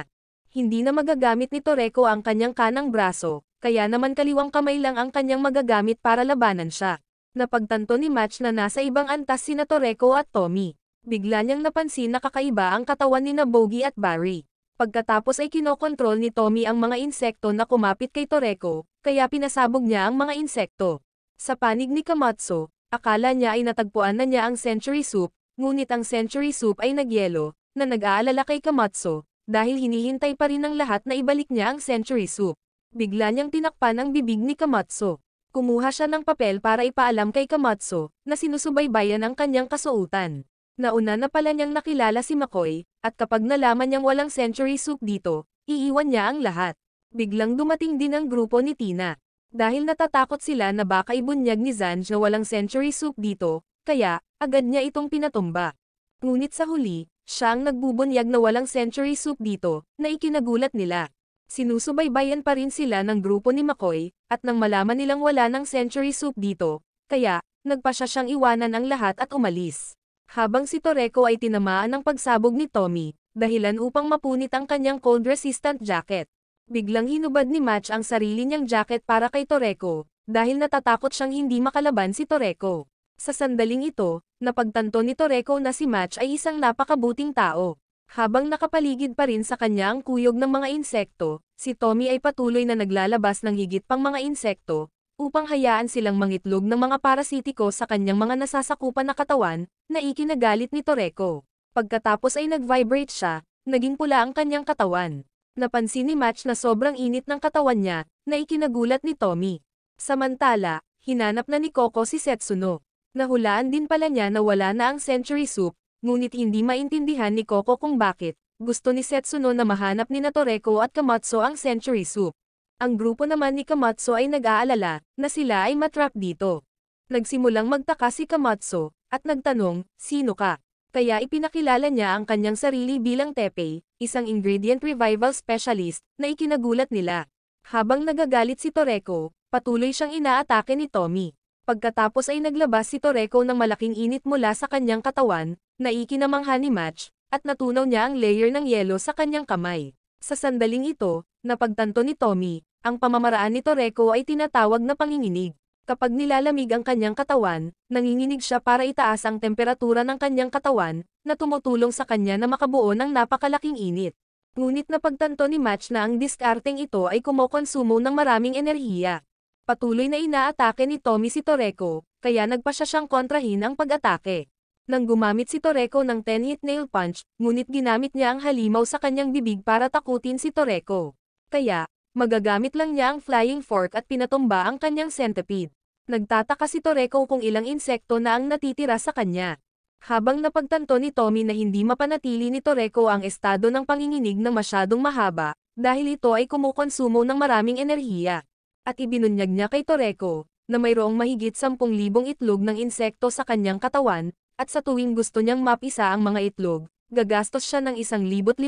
Hindi na magagamit ni Toreko ang kanyang kanang braso, kaya naman kaliwang kamay lang ang kanyang magagamit para labanan siya. Napagtanto ni Match na nasa ibang antas sina Toreko at Tommy. Bigla niyang napansin na kakaiba ang katawan ni na at Barry. Pagkatapos ay kinokontrol ni Tommy ang mga insekto na kumapit kay Toreko, kaya pinasabog niya ang mga insekto. Sa panig ni Kamatso, akala niya ay natagpuan na niya ang century soup, ngunit ang century soup ay nagyelo, na nag-aalala kay Kamatso, dahil hinihintay pa rin ng lahat na ibalik niya ang century soup. Bigla niyang tinakpan ang bibig ni Kamatso. Kumuha siya ng papel para ipaalam kay Kamatso, na sinusubaybayan ang kanyang kasuutan. Nauna na pala niyang nakilala si Makoy, at kapag nalaman niyang walang century soup dito, iiwan niya ang lahat. Biglang dumating din ang grupo ni Tina, dahil natatakot sila na baka ibunyag ni Zanj na walang century soup dito, kaya, agad niya itong pinatumba. Ngunit sa huli, siya ang nagbubunyag na walang century soup dito, na ikinagulat nila. Sinusubaybayan pa rin sila ng grupo ni McCoy, at nang malaman nilang wala ng century soup dito, kaya, nagpasya siyang iwanan ang lahat at umalis. Habang si Toreco ay tinamaan ng pagsabog ni Tommy, dahilan upang mapunit ang kanyang cold resistant jacket. Biglang hinubad ni Match ang sarili niyang jacket para kay Toreko, dahil natatakot siyang hindi makalaban si Toreko. Sa sandaling ito, napagtanto ni Toreko na si Match ay isang napakabuting tao. Habang nakapaligid pa rin sa kanya ang kuyog ng mga insekto, si Tommy ay patuloy na naglalabas ng higit pang mga insekto, upang hayaan silang mangitlog ng mga parasitiko sa kanyang mga nasasakupan na katawan, na ikinagalit ni Toreko. Pagkatapos ay nag-vibrate siya, naging pula ang kanyang katawan napansin ni Match na sobrang init ng katawan niya, na ikinagulat ni Tommy. Samantala, hinanap na ni Coco si Setsuno. Nahulaan din pala niya na wala na ang century soup, ngunit hindi maintindihan ni Coco kung bakit. Gusto ni Setsuno na mahanap ni Natoreko at Kamatso ang century soup. Ang grupo naman ni Kamatso ay nag-aalala na sila ay matrap dito. Nagsimulang magtaka si Kamatso at nagtanong, sino ka? Kaya ipinakilala niya ang kanyang sarili bilang Tepe, isang ingredient revival specialist, na ikinagulat nila. Habang nagagalit si Toreko, patuloy siyang inaatake ni Tommy. Pagkatapos ay naglabas si Toreko ng malaking init mula sa kanyang katawan, naikinamangha ni Match, at natunaw niya ang layer ng yelo sa kanyang kamay. Sa sandaling ito, napagtanto ni Tommy, ang pamamaraan ni Toreko ay tinatawag na panginginig. Kapag nilalamig ang kanyang katawan, nanginginig siya para itaas ang temperatura ng kanyang katawan, na tumutulong sa kanya na makabuo ng napakalaking init. Ngunit pagtanto ni Match na ang diskarteng ito ay kumokonsumo ng maraming enerhiya. Patuloy na inaatake ni Tommy si Toreko, kaya nagpasya siyang kontrahin ang pag-atake. Nang gumamit si Toreko ng 10-hit nail punch, ngunit ginamit niya ang halimaw sa kanyang bibig para takutin si Toreko. Kaya, magagamit lang niya ang flying fork at pinatumba ang kanyang centipede. Nagtataka si Toreko kung ilang insekto na ang natitira sa kanya. Habang napagtanto ni Tommy na hindi mapanatili ni Toreko ang estado ng panginginig na masyadong mahaba, dahil ito ay kumukonsumo ng maraming enerhiya. At ibinunyag niya kay Toreko, na mayroong mahigit 10,000 itlog ng insekto sa kanyang katawan, at sa tuwing gusto niyang mapisa ang mga itlog, gagastos siya ng 1,500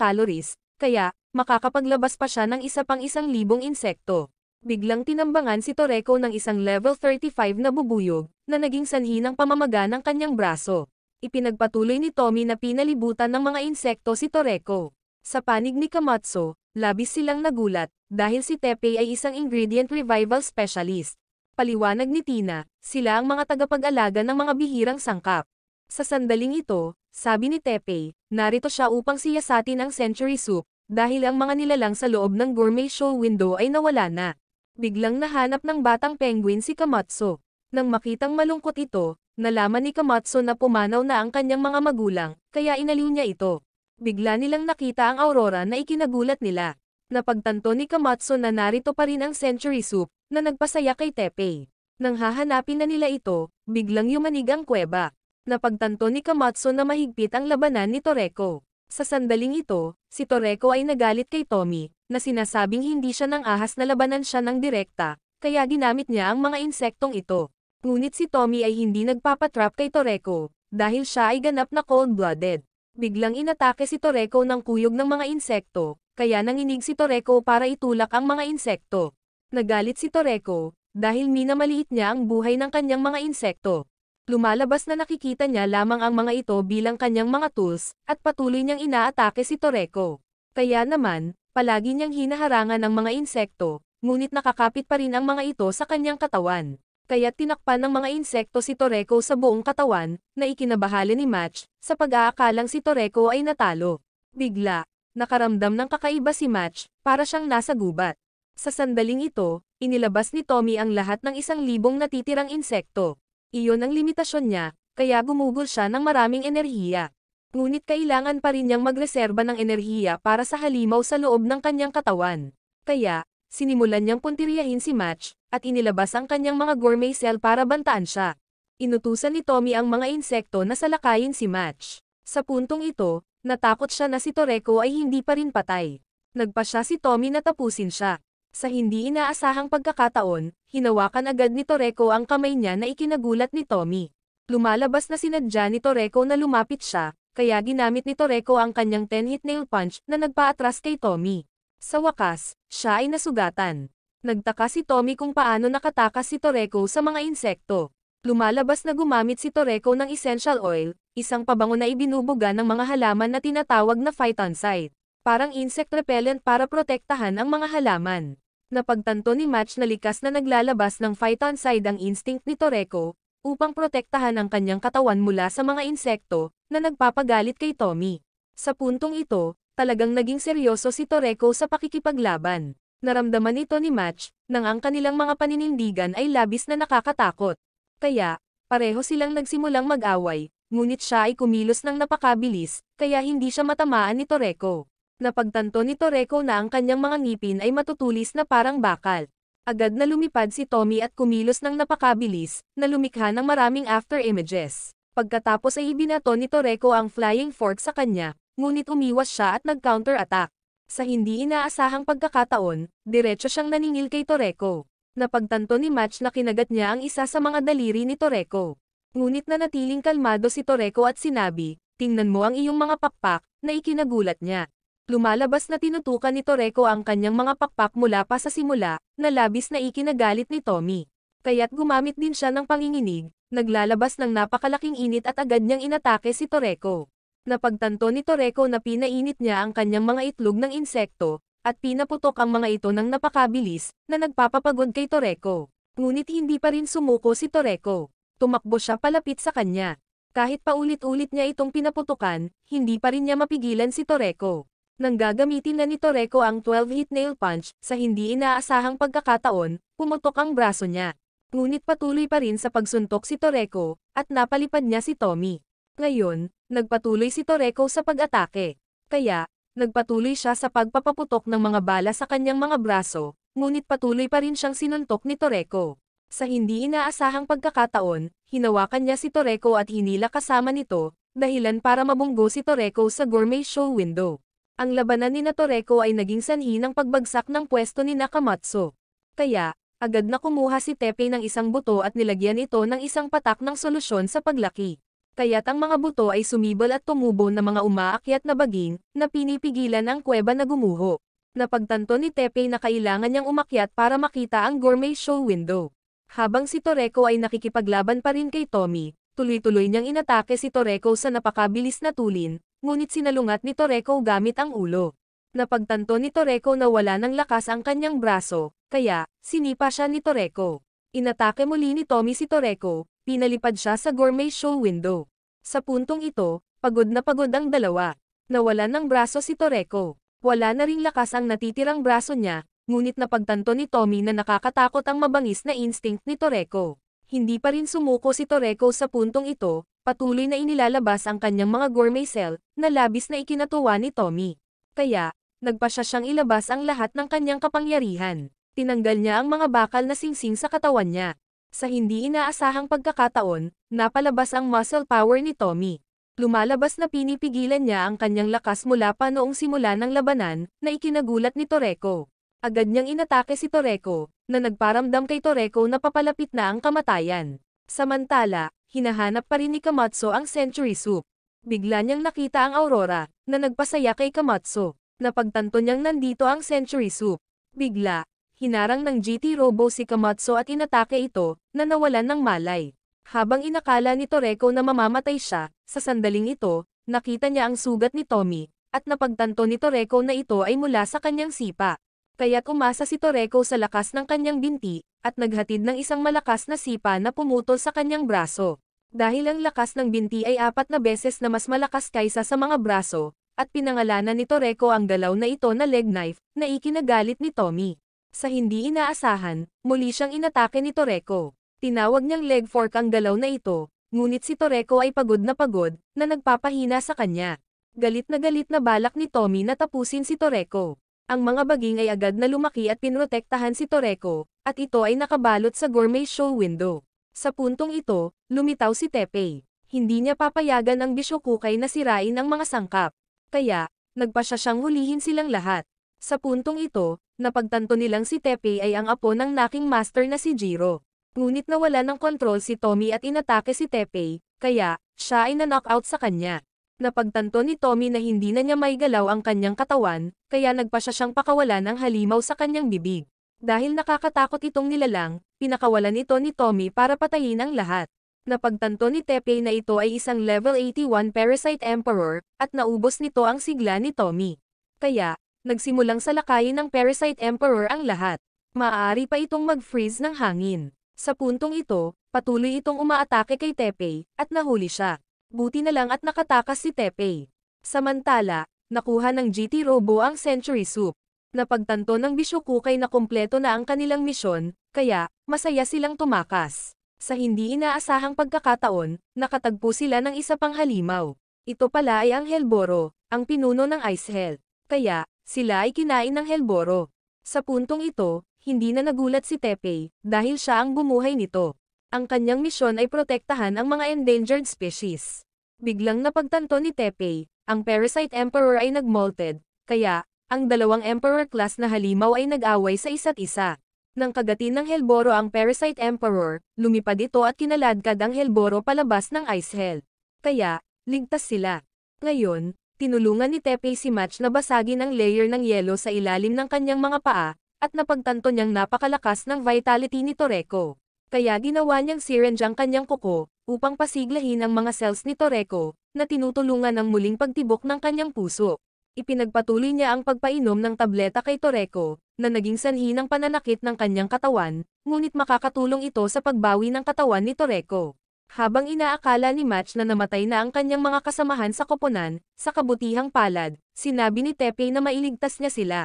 calories, kaya, makakapaglabas pa siya ng isa pang 1,000 insekto. Biglang tinambangan si Toreko ng isang level 35 na bubuyog, na naging sanhi ng pamamaga ng kanyang braso. Ipinagpatuloy ni Tommy na pinalibutan ng mga insekto si Toreko. Sa panig ni Kamatso, labis silang nagulat, dahil si Tepe ay isang ingredient revival specialist. Paliwanag ni Tina, sila ang mga tagapag-alaga ng mga bihirang sangkap. Sa sandaling ito, sabi ni Tepe, narito siya upang siyasatin ang century soup, dahil ang mga nilalang sa loob ng gourmet show window ay nawala na biglang nahanap ng batang penguin si Kamatso. Nang makitang malungkot ito, nalaman ni Kamatso na pumanaw na ang kanyang mga magulang, kaya inaliw niya ito. Bigla nilang nakita ang aurora na ikinagulat nila. Napagtanto ni Kamatso na narito pa rin ang century soup, na nagpasaya kay Tepe. Nang hahanapin na nila ito, biglang yumanig ang kuweba. Napagtanto ni Kamatso na mahigpit ang labanan ni Toreko. Sa sandaling ito, si Toreco ay nagalit kay Tommy, na sinasabing hindi siya ng ahas na labanan siya ng direkta, kaya ginamit niya ang mga insektong ito. Ngunit si Tommy ay hindi nagpapatrap kay Toreco, dahil siya ay ganap na cold-blooded. Biglang inatake si Toreco ng kuyog ng mga insekto, kaya nanginig si Toreco para itulak ang mga insekto. Nagalit si Toreco, dahil minamaliit niya ang buhay ng kanyang mga insekto. Lumalabas na nakikita niya lamang ang mga ito bilang kanyang mga tools, at patuloy niyang inaatake si Toreko. Kaya naman, palagi niyang hinaharangan ang mga insekto, ngunit nakakapit pa rin ang mga ito sa kanyang katawan. Kaya tinakpan ng mga insekto si Toreko sa buong katawan, na ikinabahala ni Match, sa pag-aakalang si Toreko ay natalo. Bigla, nakaramdam ng kakaiba si Match, para siyang nasa gubat. Sa sandaling ito, inilabas ni Tommy ang lahat ng isang libong natitirang insekto. Iyon ang limitasyon niya, kaya gumugol siya ng maraming enerhiya. Ngunit kailangan pa rin niyang magreserba ng enerhiya para sa halimaw sa loob ng kanyang katawan. Kaya, sinimulan niyang puntiryahin si Match, at inilabas ang kanyang mga gourmet cell para bantaan siya. Inutusan ni Tommy ang mga insekto na salakayin si Match. Sa puntong ito, natakot siya na si Toreko ay hindi pa rin patay. Nagpa siya si Tommy na tapusin siya. Sa hindi inaasahang pagkakataon, hinawakan agad ni Toreko ang kamay niya na ikinagulat ni Tommy. Lumalabas na sinadya ni Toreko na lumapit siya, kaya ginamit ni Toreko ang kanyang 10-hit nail punch na nagpaatras kay Tommy. Sa wakas, siya ay nasugatan. Nagtaka si Tommy kung paano nakatakas si Toreko sa mga insekto. Lumalabas na gumamit si Toreko ng essential oil, isang pabango na ibinubuga ng mga halaman na tinatawag na phytoncide. Parang insect repellent para protektahan ang mga halaman. Napagtanto ni Match na likas na naglalabas ng fight on side ang instinct ni Toreko, upang protektahan ang kanyang katawan mula sa mga insekto, na nagpapagalit kay Tommy. Sa puntong ito, talagang naging seryoso si Toreko sa pakikipaglaban. Naramdaman ito ni Match, nang ang kanilang mga paninindigan ay labis na nakakatakot. Kaya, pareho silang nagsimulang mag-away, ngunit siya ay kumilos ng napakabilis, kaya hindi siya matamaan ni Toreko. Napagtanto ni Toreko na ang kanyang mga ngipin ay matutulis na parang bakal. Agad na lumipad si Tommy at kumilos ng napakabilis, na lumikha ng maraming after images. Pagkatapos ay ibinato ni Toreko ang flying fork sa kanya, ngunit umiwas siya at nag-counter-attack. Sa hindi inaasahang pagkakataon, diretso siyang naningil kay Toreko. Napagtanto ni Match na kinagat niya ang isa sa mga daliri ni Toreko. Ngunit nanatiling kalmado si Toreko at sinabi, tingnan mo ang iyong mga pakpak, na ikinagulat niya. Lumalabas na tinutukan ni Toreko ang kanyang mga pakpak mula pa sa simula, na labis na ikinagalit ni Tommy. Kaya't gumamit din siya ng panginginig, naglalabas ng napakalaking init at agad niyang inatake si Toreko. Napagtanto ni Toreko na pinainit niya ang kanyang mga itlog ng insekto, at pinaputok ang mga ito ng napakabilis, na nagpapapagod kay Toreko. Ngunit hindi pa rin sumuko si Toreko. Tumakbo siya palapit sa kanya. Kahit paulit-ulit niya itong pinaputukan, hindi pa rin niya mapigilan si Toreko. Nang gagamitin na ni Toreko ang 12-hit nail punch, sa hindi inaasahang pagkakataon, pumutok ang braso niya. Ngunit patuloy pa rin sa pagsuntok si Toreko, at napalipad niya si Tommy. Ngayon, nagpatuloy si Toreko sa pag-atake. Kaya, nagpatuloy siya sa pagpapaputok ng mga bala sa kanyang mga braso, ngunit patuloy pa rin siyang sinuntok ni Toreko. Sa hindi inaasahang pagkakataon, hinawakan niya si Toreko at hinila kasama nito, dahilan para mabunggo si Toreko sa gourmet show window. Ang labanan ni Natoreko ay naging sanhi ng pagbagsak ng pwesto ni Nakamatsu. Kaya, agad na kumuha si Tepe ng isang buto at nilagyan ito ng isang patak ng solusyon sa paglaki. Kaya't ang mga buto ay sumibol at tumubo ng mga umaakyat na baging, na pinipigilan ang kuweba na gumuho. Napagtanto ni Tepe na kailangan niyang umakyat para makita ang gourmet show window. Habang si Toreko ay nakikipaglaban pa rin kay Tommy, tuloy-tuloy niyang inatake si Toreko sa napakabilis na tulin, Ngunit sinalungat ni Toreko gamit ang ulo. Napagtanto ni Toreko na wala ng lakas ang kanyang braso, kaya, sinipa siya ni Toreko. Inatake muli ni Tommy si Toreko, pinalipad siya sa gourmet show window. Sa puntong ito, pagod na pagod ang dalawa. Nawala ng braso si Toreko. Wala na ring lakas ang natitirang braso niya, ngunit napagtanto ni Tommy na nakakatakot ang mabangis na instinct ni Toreko hindi pa rin sumuko si Toreco sa puntong ito, patuloy na inilalabas ang kanyang mga gourmet cell, na labis na ikinatuwa ni Tommy. Kaya, nagpasya siyang ilabas ang lahat ng kanyang kapangyarihan. Tinanggal niya ang mga bakal na singsing sa katawan niya. Sa hindi inaasahang pagkakataon, napalabas ang muscle power ni Tommy. Lumalabas na pinipigilan niya ang kanyang lakas mula pa noong simula ng labanan, na ikinagulat ni Toreco. Agad niyang inatake si Toreko, na nagparamdam kay Toreko na papalapit na ang kamatayan. Samantala, hinahanap pa rin ni Kamatso ang Century Soup. Bigla niyang nakita ang Aurora, na nagpasaya kay Kamatso. na pagtanto niyang nandito ang Century Soup. Bigla, hinarang ng GT Robo si Kamatso at inatake ito, na nawalan ng malay. Habang inakala ni Toreko na mamamatay siya, sa sandaling ito, nakita niya ang sugat ni Tommy, at napagtanto ni Toreko na ito ay mula sa kanyang sipa. Kaya kumasa si Toreko sa lakas ng kanyang binti, at naghatid ng isang malakas na sipa na pumutol sa kanyang braso. Dahil ang lakas ng binti ay apat na beses na mas malakas kaysa sa mga braso, at pinangalanan ni Toreko ang galaw na ito na leg knife, na ikinagalit ni Tommy. Sa hindi inaasahan, muli siyang inatake ni Toreko. Tinawag niyang leg fork ang galaw na ito, ngunit si Toreko ay pagod na pagod, na nagpapahina sa kanya. Galit na galit na balak ni Tommy na tapusin si Toreko. Ang mga baging ay agad na lumaki at pinrotektahan si Toreko, at ito ay nakabalot sa gourmet show window. Sa puntong ito, lumitaw si Tepe. Hindi niya papayagan ang bisyokukay na sirain ang mga sangkap. Kaya, nagpasya siyang hulihin silang lahat. Sa puntong ito, napagtanto nilang si Tepe ay ang apo ng naking master na si Jiro. Ngunit nawala ng kontrol si Tommy at inatake si Tepe, kaya, siya ay na-knockout sa kanya. Napagtanto ni Tommy na hindi na niya may galaw ang kanyang katawan, kaya nagpa siya siyang pakawalan ang halimaw sa kanyang bibig. Dahil nakakatakot itong nilalang, pinakawalan ito ni Tommy para patayin ang lahat. Napagtanto ni Tepe na ito ay isang level 81 Parasite Emperor, at naubos nito ang sigla ni Tommy. Kaya, nagsimulang salakayin ng Parasite Emperor ang lahat. Maaari pa itong mag-freeze ng hangin. Sa puntong ito, patuloy itong umaatake kay Tepe, at nahuli siya. Buti na lang at nakatakas si Tepe. Samantala, nakuha ng GT Robo ang Century Soup. Napagtanto ng Bishoku kay na kumpleto na ang kanilang misyon, kaya, masaya silang tumakas. Sa hindi inaasahang pagkakataon, nakatagpo sila ng isa pang halimaw. Ito pala ay ang Helboro, ang pinuno ng Ice Hell. Kaya, sila ay kinain ng Helboro. Sa puntong ito, hindi na nagulat si Tepe, dahil siya ang bumuhay nito. Ang kanyang misyon ay protektahan ang mga endangered species. Biglang napagtanto ni Tepe, ang Parasite Emperor ay nagmolted, kaya, ang dalawang Emperor class na halimaw ay nag-away sa isa't isa. Nang kagatin ng Helboro ang Parasite Emperor, lumipad ito at kinaladkad ang Helboro palabas ng Ice Hell. Kaya, ligtas sila. Ngayon, tinulungan ni Tepe si Match na basagin ang layer ng yelo sa ilalim ng kanyang mga paa, at napagtanto niyang napakalakas ng vitality ni Toreko. Kaya ginawa niyang syringe ang kanyang kuko, upang pasiglahin ang mga cells ni Toreco, na tinutulungan ng muling pagtibok ng kanyang puso. Ipinagpatuloy niya ang pagpainom ng tableta kay Toreco, na naging sanhi ng pananakit ng kanyang katawan, ngunit makakatulong ito sa pagbawi ng katawan ni Toreco. Habang inaakala ni Match na namatay na ang kanyang mga kasamahan sa koponan, sa kabutihang palad, sinabi ni Tepe na mailigtas niya sila.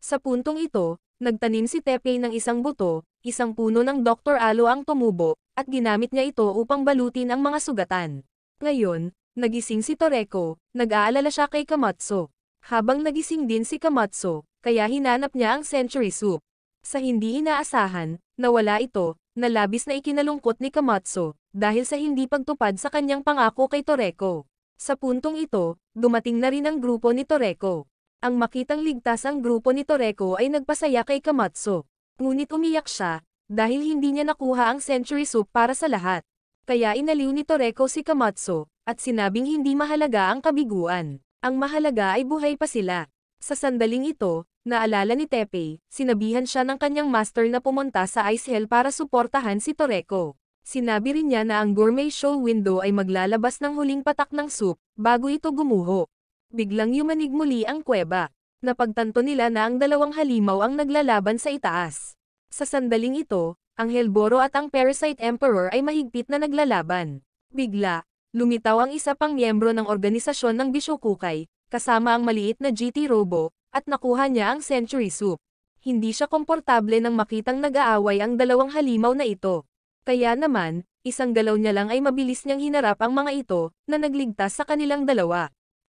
Sa puntong ito, nagtanim si Tepe ng isang buto, isang puno ng Dr. Alo ang tumubo, at ginamit niya ito upang balutin ang mga sugatan. Ngayon, nagising si Toreko, nag-aalala siya kay Kamatso. Habang nagising din si Kamatso, kaya hinanap niya ang century soup. Sa hindi inaasahan, nawala ito, nalabis na ikinalungkot ni Kamatso, dahil sa hindi pagtupad sa kanyang pangako kay Toreko. Sa puntong ito, dumating na rin ang grupo ni Toreko. Ang makitang ligtas ang grupo ni Toreko ay nagpasaya kay Kamatso. Ngunit umiyak siya, dahil hindi niya nakuha ang century soup para sa lahat. Kaya inaliw ni Toreko si Kamatsu, at sinabing hindi mahalaga ang kabiguan. Ang mahalaga ay buhay pa sila. Sa sandaling ito, naalala ni Tepe, sinabihan siya ng kanyang master na pumunta sa Ice Hell para suportahan si Toreko. Sinabi rin niya na ang gourmet show window ay maglalabas ng huling patak ng soup, bago ito gumuho. Biglang yumanig muli ang kuweba napagtanto nila na ang dalawang halimaw ang naglalaban sa itaas. Sa sandaling ito, ang Helboro at ang Parasite Emperor ay mahigpit na naglalaban. Bigla, lumitaw ang isa pang miyembro ng organisasyon ng Bishokukay, kasama ang maliit na GT Robo, at nakuha niya ang Century Soup. Hindi siya komportable nang makitang nag-aaway ang dalawang halimaw na ito. Kaya naman, isang galaw niya lang ay mabilis niyang hinarap ang mga ito, na nagligtas sa kanilang dalawa.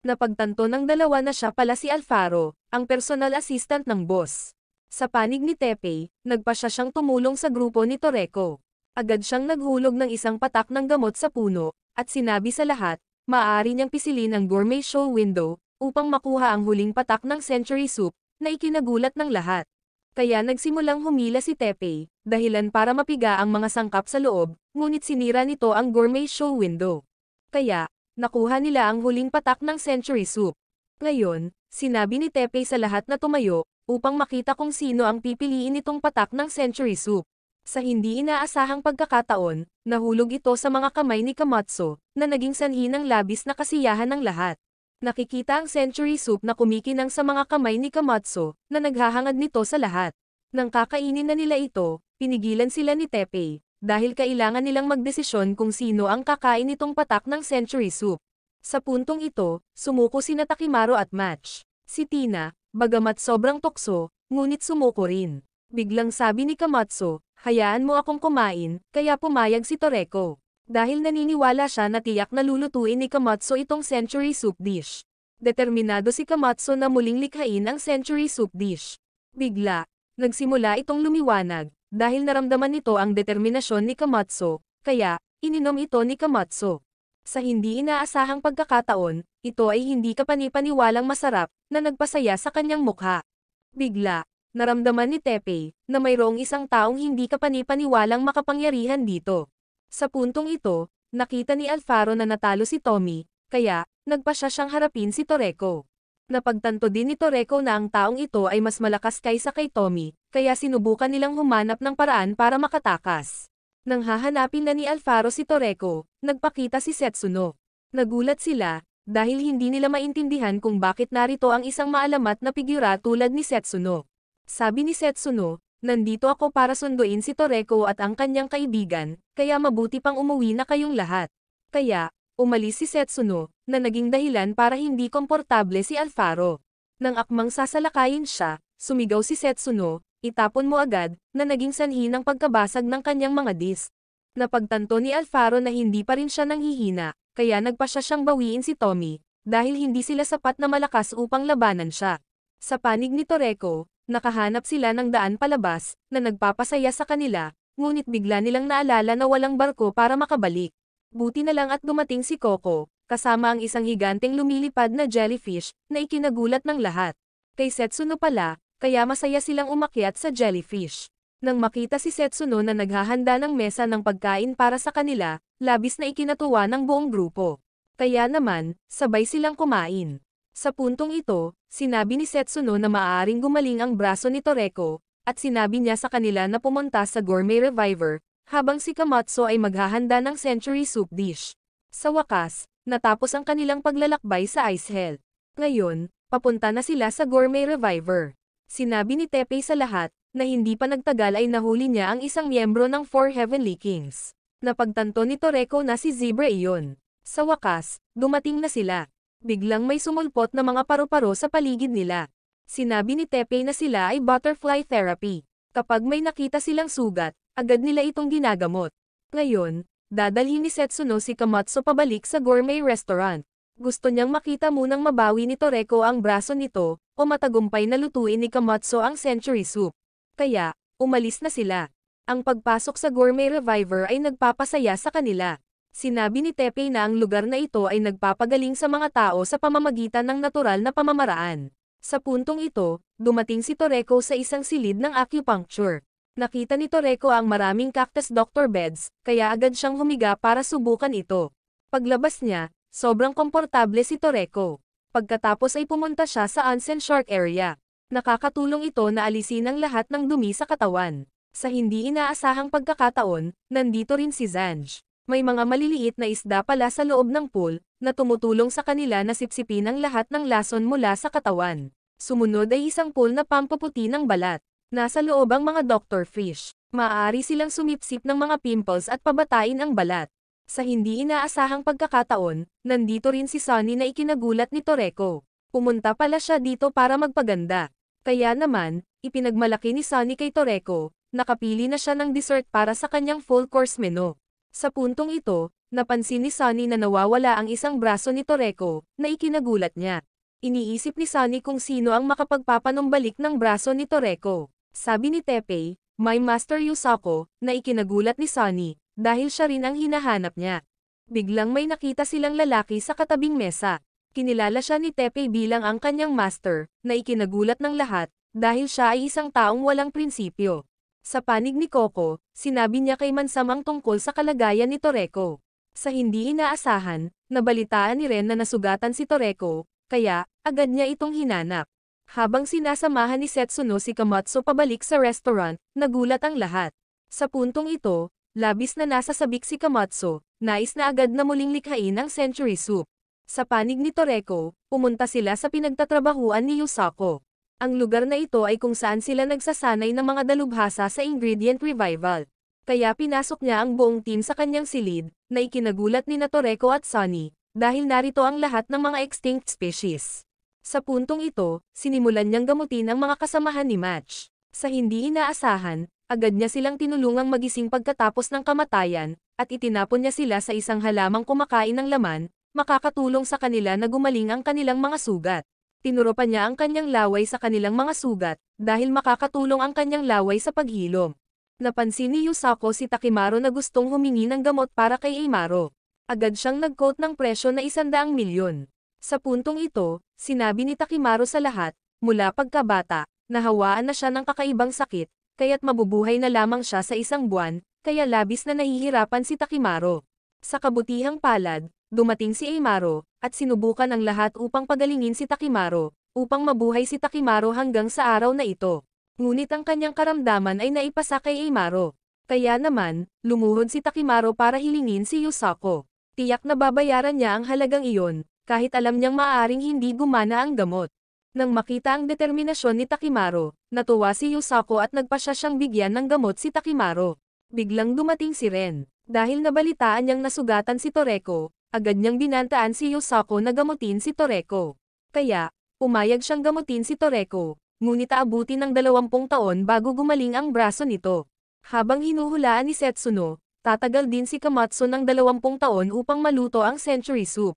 Napagtanto ng dalawa na siya pala si Alfaro, ang personal assistant ng boss. Sa panig ni Tepe, nagpa siya siyang tumulong sa grupo ni Toreco. Agad siyang naghulog ng isang patak ng gamot sa puno, at sinabi sa lahat, maaari niyang pisilin ang gourmet show window, upang makuha ang huling patak ng century soup, na ikinagulat ng lahat. Kaya nagsimulang humila si Tepe, dahilan para mapiga ang mga sangkap sa loob, ngunit sinira nito ang gourmet show window. Kaya, nakuha nila ang huling patak ng Century Soup. Ngayon, sinabi ni Tepe sa lahat na tumayo, upang makita kung sino ang pipiliin itong patak ng Century Soup. Sa hindi inaasahang pagkakataon, nahulog ito sa mga kamay ni Kamatso, na naging sanhi ng labis na kasiyahan ng lahat. Nakikita ang century soup na kumikinang sa mga kamay ni Kamatso, na naghahangad nito sa lahat. Nang kakainin na nila ito, pinigilan sila ni Tepe dahil kailangan nilang magdesisyon kung sino ang kakain nitong patak ng century soup. Sa puntong ito, sumuko si Natakimaru at Match. Si Tina, bagamat sobrang tokso, ngunit sumuko rin. Biglang sabi ni Kamatsu, hayaan mo akong kumain, kaya pumayag si Toreko. Dahil naniniwala siya na tiyak na lulutuin ni Kamatsu itong century soup dish. Determinado si Kamatsu na muling likhain ang century soup dish. Bigla, nagsimula itong lumiwanag, dahil naramdaman nito ang determinasyon ni Kamatso, kaya, ininom ito ni Kamatso. Sa hindi inaasahang pagkakataon, ito ay hindi kapanipaniwalang masarap, na nagpasaya sa kanyang mukha. Bigla, naramdaman ni Tepe, na mayroong isang taong hindi kapanipaniwalang makapangyarihan dito. Sa puntong ito, nakita ni Alfaro na natalo si Tommy, kaya, nagpasya siyang harapin si Toreko. Napagtanto din ni Toreko na ang taong ito ay mas malakas kaysa kay Tommy, kaya sinubukan nilang humanap ng paraan para makatakas. Nang hahanapin na ni Alfaro si Toreko, nagpakita si Setsuno. Nagulat sila, dahil hindi nila maintindihan kung bakit narito ang isang maalamat na figura tulad ni Setsuno. Sabi ni Setsuno, nandito ako para sunduin si Toreko at ang kanyang kaibigan, kaya mabuti pang umuwi na kayong lahat. Kaya, Umalis si Setsuno, na naging dahilan para hindi komportable si Alfaro. Nang akmang sasalakayin siya, sumigaw si Setsuno, itapon mo agad, na naging sanhi ng pagkabasag ng kanyang mga disk. Napagtanto ni Alfaro na hindi pa rin siya nanghihina, kaya nagpa siya siyang bawiin si Tommy, dahil hindi sila sapat na malakas upang labanan siya. Sa panig ni Toreko, nakahanap sila ng daan palabas, na nagpapasaya sa kanila, ngunit bigla nilang naalala na walang barko para makabalik. Buti na lang at dumating si Coco, kasama ang isang higanteng lumilipad na jellyfish, na ikinagulat ng lahat. Kay Setsuno pala, kaya masaya silang umakyat sa jellyfish. Nang makita si Setsuno na naghahanda ng mesa ng pagkain para sa kanila, labis na ikinatuwa ng buong grupo. Kaya naman, sabay silang kumain. Sa puntong ito, sinabi ni Setsuno na maaaring gumaling ang braso ni Toreko, at sinabi niya sa kanila na pumunta sa Gourmet Reviver habang si Kamatso ay maghahanda ng century soup dish. Sa wakas, natapos ang kanilang paglalakbay sa Ice Hell. Ngayon, papunta na sila sa Gourmet Reviver. Sinabi ni Tepe sa lahat, na hindi pa nagtagal ay nahuli niya ang isang miyembro ng Four Heavenly Kings. Napagtanto ni Toreko na si Zebra iyon. Sa wakas, dumating na sila. Biglang may sumulpot na mga paru-paro sa paligid nila. Sinabi ni Tepe na sila ay butterfly therapy. Kapag may nakita silang sugat, agad nila itong ginagamot. Ngayon, dadalhin ni Setsuno si Kamatsu pabalik sa gourmet restaurant. Gusto niyang makita munang mabawi ni Toreko ang braso nito, o matagumpay na lutuin ni Kamatsu ang century soup. Kaya, umalis na sila. Ang pagpasok sa Gourmet Reviver ay nagpapasaya sa kanila. Sinabi ni Tepe na ang lugar na ito ay nagpapagaling sa mga tao sa pamamagitan ng natural na pamamaraan. Sa puntong ito, dumating si Toreko sa isang silid ng acupuncture. Nakita ni Toreko ang maraming cactus doctor beds, kaya agad siyang humiga para subukan ito. Paglabas niya, sobrang komportable si Toreko. Pagkatapos ay pumunta siya sa Ansen Shark Area. Nakakatulong ito na alisin ang lahat ng dumi sa katawan. Sa hindi inaasahang pagkakataon, nandito rin si Zanj. May mga maliliit na isda pala sa loob ng pool, na tumutulong sa kanila na sipsipin ang lahat ng lason mula sa katawan. Sumunod ay isang pool na pampaputi ng balat. Nasa loob ang mga Dr. Fish. Maaari silang sumipsip ng mga pimples at pabatain ang balat. Sa hindi inaasahang pagkakataon, nandito rin si Sunny na ikinagulat ni Toreko. Pumunta pala siya dito para magpaganda. Kaya naman, ipinagmalaki ni Sunny kay Toreko, nakapili na siya ng dessert para sa kanyang full course menu. Sa puntong ito, napansin ni Sunny na nawawala ang isang braso ni Toreko, na ikinagulat niya. Iniisip ni Sunny kung sino ang makapagpapanumbalik ng braso ni Toreko. Sabi ni Tepe, may Master Yusako, na ikinagulat ni Sunny, dahil siya rin ang hinahanap niya. Biglang may nakita silang lalaki sa katabing mesa. Kinilala siya ni Tepe bilang ang kanyang master, na ikinagulat ng lahat, dahil siya ay isang taong walang prinsipyo. Sa panig ni Coco, sinabi niya kay Mansamang tungkol sa kalagayan ni Toreco. Sa hindi inaasahan, nabalitaan ni Ren na nasugatan si Toreco, kaya, agad niya itong hinanap. Habang sinasamahan ni Setsuno si Kamatsu pabalik sa restaurant, nagulat ang lahat. Sa puntong ito, labis na nasa sabik si Kamatsu, nais na agad na muling likhain ang century soup. Sa panig ni Toreko, pumunta sila sa pinagtatrabahuan ni Yusako. Ang lugar na ito ay kung saan sila nagsasanay ng mga dalubhasa sa ingredient revival. Kaya pinasok niya ang buong team sa kanyang silid, na ikinagulat ni Toreko at Sunny, dahil narito ang lahat ng mga extinct species. Sa puntong ito, sinimulan niyang gamutin ang mga kasamahan ni Match. Sa hindi inaasahan, agad niya silang tinulungang magising pagkatapos ng kamatayan, at itinapon niya sila sa isang halamang kumakain ng laman, makakatulong sa kanila na gumaling ang kanilang mga sugat. Tinuro pa niya ang kanyang laway sa kanilang mga sugat, dahil makakatulong ang kanyang laway sa paghilom. Napansin ni Yusako si Takimaro na gustong humingi ng gamot para kay Imaro. Agad siyang nag-quote ng presyo na isandaang milyon. Sa puntong ito, sinabi ni Takimaro sa lahat, mula pagkabata, nahawaan na siya ng kakaibang sakit, kaya't mabubuhay na lamang siya sa isang buwan, kaya labis na nahihirapan si Takimaro. Sa kabutihang palad, dumating si Eimaro, at sinubukan ang lahat upang pagalingin si Takimaro, upang mabuhay si Takimaro hanggang sa araw na ito. Ngunit ang kanyang karamdaman ay naipasa kay Eimaro. Kaya naman, lumuhod si Takimaro para hilingin si Yusako. Tiyak na babayaran niya ang halagang iyon, kahit alam niyang maaaring hindi gumana ang gamot. Nang makita ang determinasyon ni Takimaro, natuwa si Yusako at nagpasya siyang bigyan ng gamot si Takimaro. Biglang dumating si Ren. Dahil nabalitaan niyang nasugatan si Toreko, agad niyang binantaan si Yusako na gamutin si Toreko. Kaya, umayag siyang gamutin si Toreko, ngunit aabuti ng dalawampung taon bago gumaling ang braso nito. Habang hinuhulaan ni Setsuno, tatagal din si Kamatsu ng dalawampung taon upang maluto ang century soup.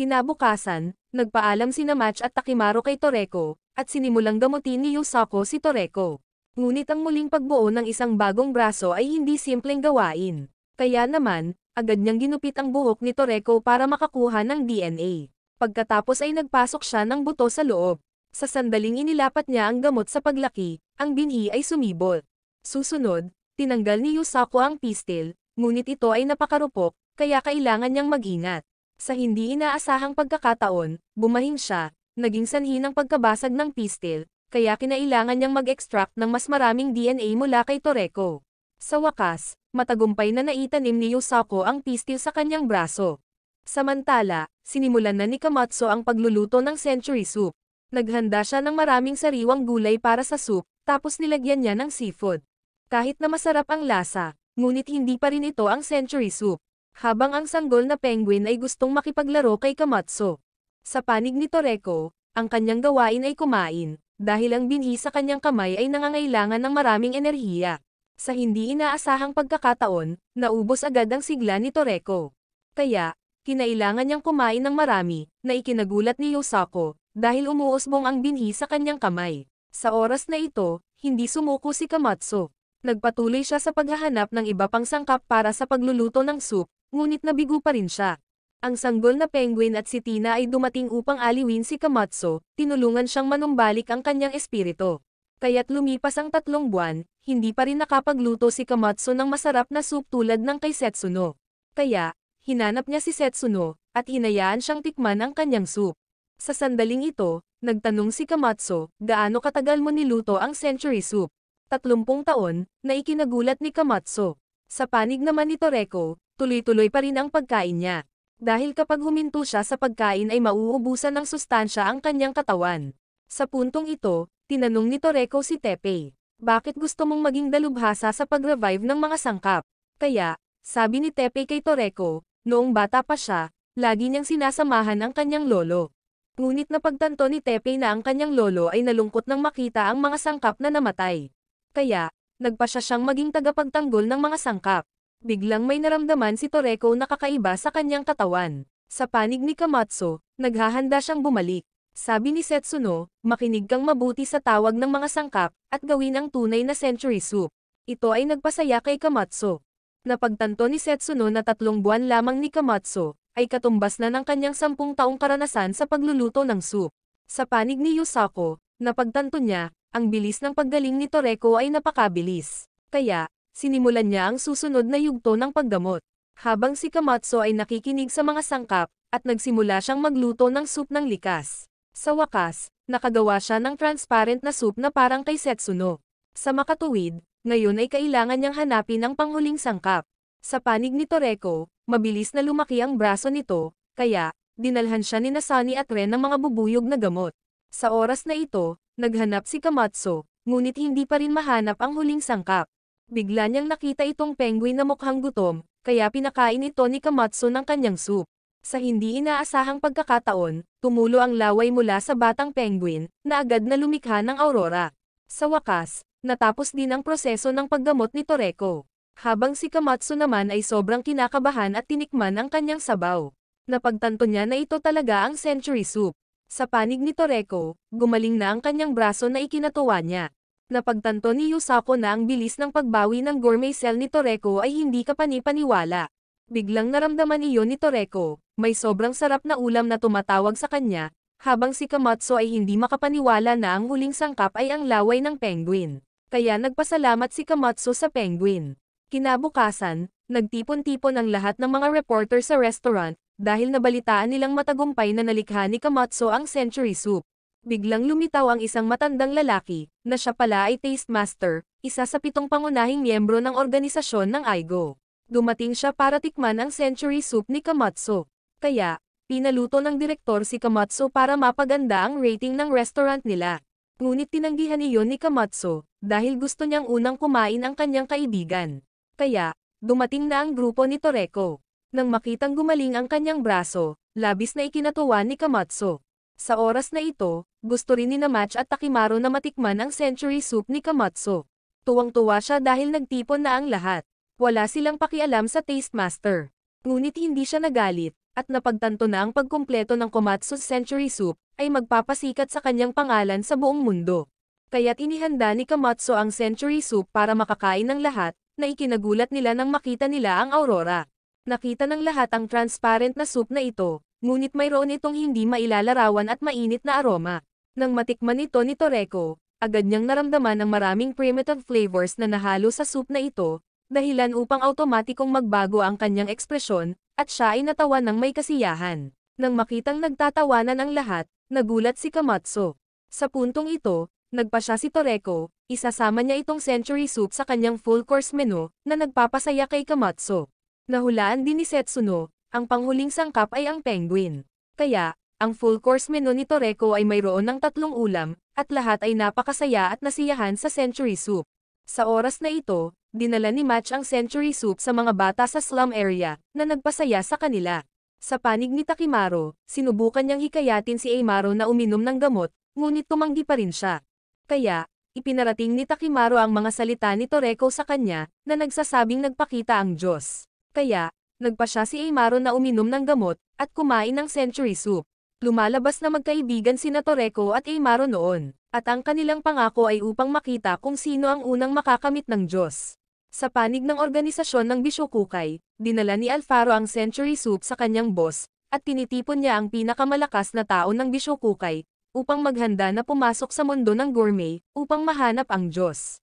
Kinabukasan, nagpaalam sina Match at Takimaro kay Toreko, at sinimulang gamutin ni Yusako si Toreko. Ngunit ang muling pagbuo ng isang bagong braso ay hindi simpleng gawain. Kaya naman, agad niyang ginupit ang buhok ni Toreko para makakuha ng DNA. Pagkatapos ay nagpasok siya ng buto sa loob. Sa sandaling inilapat niya ang gamot sa paglaki, ang binhi ay sumibol. Susunod, tinanggal ni Yusako ang pistil, ngunit ito ay napakarupok, kaya kailangan niyang magingat. Sa hindi inaasahang pagkakataon, bumahing siya, naging sanhi ng pagkabasag ng pistil, kaya kinailangan niyang mag-extract ng mas maraming DNA mula kay Toreco. Sa wakas, matagumpay na naitanim ni Yusako ang pistil sa kanyang braso. Samantala, sinimulan na ni Kamatsu ang pagluluto ng century soup. Naghanda siya ng maraming sariwang gulay para sa soup, tapos nilagyan niya ng seafood. Kahit na masarap ang lasa, ngunit hindi pa rin ito ang century soup. Habang ang sanggol na penguin ay gustong makipaglaro kay Kamatso. Sa panig ni Toreko, ang kanyang gawain ay kumain, dahil ang binhi sa kanyang kamay ay nangangailangan ng maraming enerhiya. Sa hindi inaasahang pagkakataon, naubos agad ang sigla ni Toreko. Kaya, kinailangan niyang kumain ng marami, na ikinagulat ni Yosako, dahil umuusbong ang binhi sa kanyang kamay. Sa oras na ito, hindi sumuko si Kamatsu. Nagpatuloy siya sa paghahanap ng iba pang sangkap para sa pagluluto ng soup, Ngunit nabigo pa rin siya. Ang sanggol na penguin at si Tina ay dumating upang aliwin si Kamatso, tinulungan siyang manumbalik ang kanyang espirito. Kaya't lumipas ang tatlong buwan, hindi pa rin nakapagluto si Kamatso ng masarap na soup tulad ng kay Setsuno. Kaya, hinanap niya si Setsuno, at hinayaan siyang tikman ang kanyang soup. Sa sandaling ito, nagtanong si Kamatso, gaano katagal mo niluto ang century soup? Tatlumpung taon, na ikinagulat ni Kamatso. Sa panig naman ni Toreko, tuloy-tuloy pa rin ang pagkain niya. Dahil kapag huminto siya sa pagkain ay mauubusan ng sustansya ang kanyang katawan. Sa puntong ito, tinanong ni Toreko si Tepe, bakit gusto mong maging dalubhasa sa pag-revive ng mga sangkap? Kaya, sabi ni Tepe kay Toreko, noong bata pa siya, lagi niyang sinasamahan ang kanyang lolo. Ngunit pagtanto ni Tepe na ang kanyang lolo ay nalungkot nang makita ang mga sangkap na namatay. Kaya, nagpasya siyang maging tagapagtanggol ng mga sangkap. Biglang may naramdaman si Toreko na kakaiba sa kanyang katawan. Sa panig ni Kamatsu, naghahanda siyang bumalik. Sabi ni Setsuno, makinig kang mabuti sa tawag ng mga sangkap, at gawin ang tunay na century soup. Ito ay nagpasaya kay Kamatsu. Napagtanto ni Setsuno na tatlong buwan lamang ni Kamatsu, ay katumbas na ng kanyang sampung taong karanasan sa pagluluto ng soup. Sa panig ni Yusako, napagtanto niya, ang bilis ng paggaling ni Toreko ay napakabilis. Kaya, sinimulan niya ang susunod na yugto ng paggamot. Habang si Kamatso ay nakikinig sa mga sangkap, at nagsimula siyang magluto ng soup ng likas. Sa wakas, nakagawa siya ng transparent na soup na parang kay Setsuno. Sa makatuwid, ngayon ay kailangan niyang hanapin ang panghuling sangkap. Sa panig ni Toreko, mabilis na lumaki ang braso nito, kaya, dinalhan siya ni Nasani at Ren ng mga bubuyog na gamot. Sa oras na ito, naghanap si Kamatso, ngunit hindi pa rin mahanap ang huling sangkap. Bigla niyang nakita itong penguin na mukhang gutom, kaya pinakain ito ni Kamatsu ng kanyang soup. Sa hindi inaasahang pagkakataon, tumulo ang laway mula sa batang penguin, na agad na lumikha ng aurora. Sa wakas, natapos din ang proseso ng paggamot ni Toreko. Habang si Kamatsu naman ay sobrang kinakabahan at tinikman ang kanyang sabaw. Napagtanto niya na ito talaga ang century soup. Sa panig ni Toreko, gumaling na ang kanyang braso na ikinatuwa niya napagtanto ni Yusako na ang bilis ng pagbawi ng gourmet cell ni Toreko ay hindi kapanipaniwala. Biglang naramdaman iyon ni Toreko, may sobrang sarap na ulam na tumatawag sa kanya, habang si Kamatsu ay hindi makapaniwala na ang huling sangkap ay ang laway ng penguin. Kaya nagpasalamat si Kamatsu sa penguin. Kinabukasan, nagtipon-tipon ang lahat ng mga reporter sa restaurant, dahil nabalitaan nilang matagumpay na nalikha ni Kamatsu ang century soup. Biglang lumitaw ang isang matandang lalaki, na siya pala ay Taste Master, isa sa pitong pangunahing miyembro ng organisasyon ng AIGO. Dumating siya para tikman ang century soup ni Kamatso. Kaya, pinaluto ng direktor si Kamatso para mapaganda ang rating ng restaurant nila. Ngunit tinanggihan iyon ni Kamatso, dahil gusto niyang unang kumain ang kanyang kaibigan. Kaya, dumating na ang grupo ni Toreko. Nang makitang gumaling ang kanyang braso, labis na ikinatuwa ni Kamatso. Sa oras na ito, gusto rin ni na at Takimaru na matikman ang century soup ni Kamatsu. Tuwang-tuwa siya dahil nagtipon na ang lahat. Wala silang pakialam sa taste master. Ngunit hindi siya nagalit, at napagtanto na ang pagkumpleto ng Komatsu Century Soup ay magpapasikat sa kanyang pangalan sa buong mundo. Kaya't inihanda ni Kamatsu ang Century Soup para makakain ng lahat, na ikinagulat nila nang makita nila ang Aurora. Nakita ng lahat ang transparent na soup na ito, Ngunit mayroon itong hindi mailalarawan at mainit na aroma. Nang matikman ito ni Toreko, agad niyang naramdaman ang maraming primitive flavors na nahalo sa soup na ito, dahilan upang automatikong magbago ang kanyang ekspresyon, at siya ay natawa ng may kasiyahan. Nang makitang nagtatawanan ang lahat, nagulat si Kamatsu. Sa puntong ito, nagpa siya si Toreko, isasama niya itong century soup sa kanyang full course menu, na nagpapasaya kay Kamatsu. Nahulaan din ni Setsuno, ang panghuling sangkap ay ang penguin. Kaya, ang full course menu ni Toreko ay mayroon ng tatlong ulam, at lahat ay napakasaya at nasiyahan sa century soup. Sa oras na ito, dinala ni Match ang century soup sa mga bata sa slum area, na nagpasaya sa kanila. Sa panig ni Takimaro, sinubukan niyang hikayatin si Aimaro na uminom ng gamot, ngunit tumanggi pa rin siya. Kaya, ipinarating ni Takimaro ang mga salita ni Toreko sa kanya, na nagsasabing nagpakita ang Diyos. Kaya, nagpa siya si Aimaro na uminom ng gamot, at kumain ng century soup. Lumalabas na magkaibigan si Natoreco at Aimaro noon, at ang kanilang pangako ay upang makita kung sino ang unang makakamit ng Diyos. Sa panig ng organisasyon ng Bishokukay, dinala ni Alfaro ang century soup sa kanyang boss, at tinitipon niya ang pinakamalakas na tao ng Bishokukay, upang maghanda na pumasok sa mundo ng gourmet, upang mahanap ang Diyos.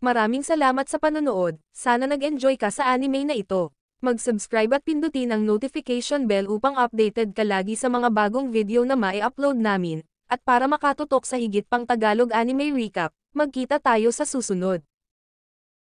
Maraming salamat sa panonood, sana nag-enjoy ka sa anime na ito. Mag-subscribe at pindutin ang notification bell upang updated ka lagi sa mga bagong video na mai-upload namin. At para makatutok sa higit pang Tagalog anime recap, magkita tayo sa susunod.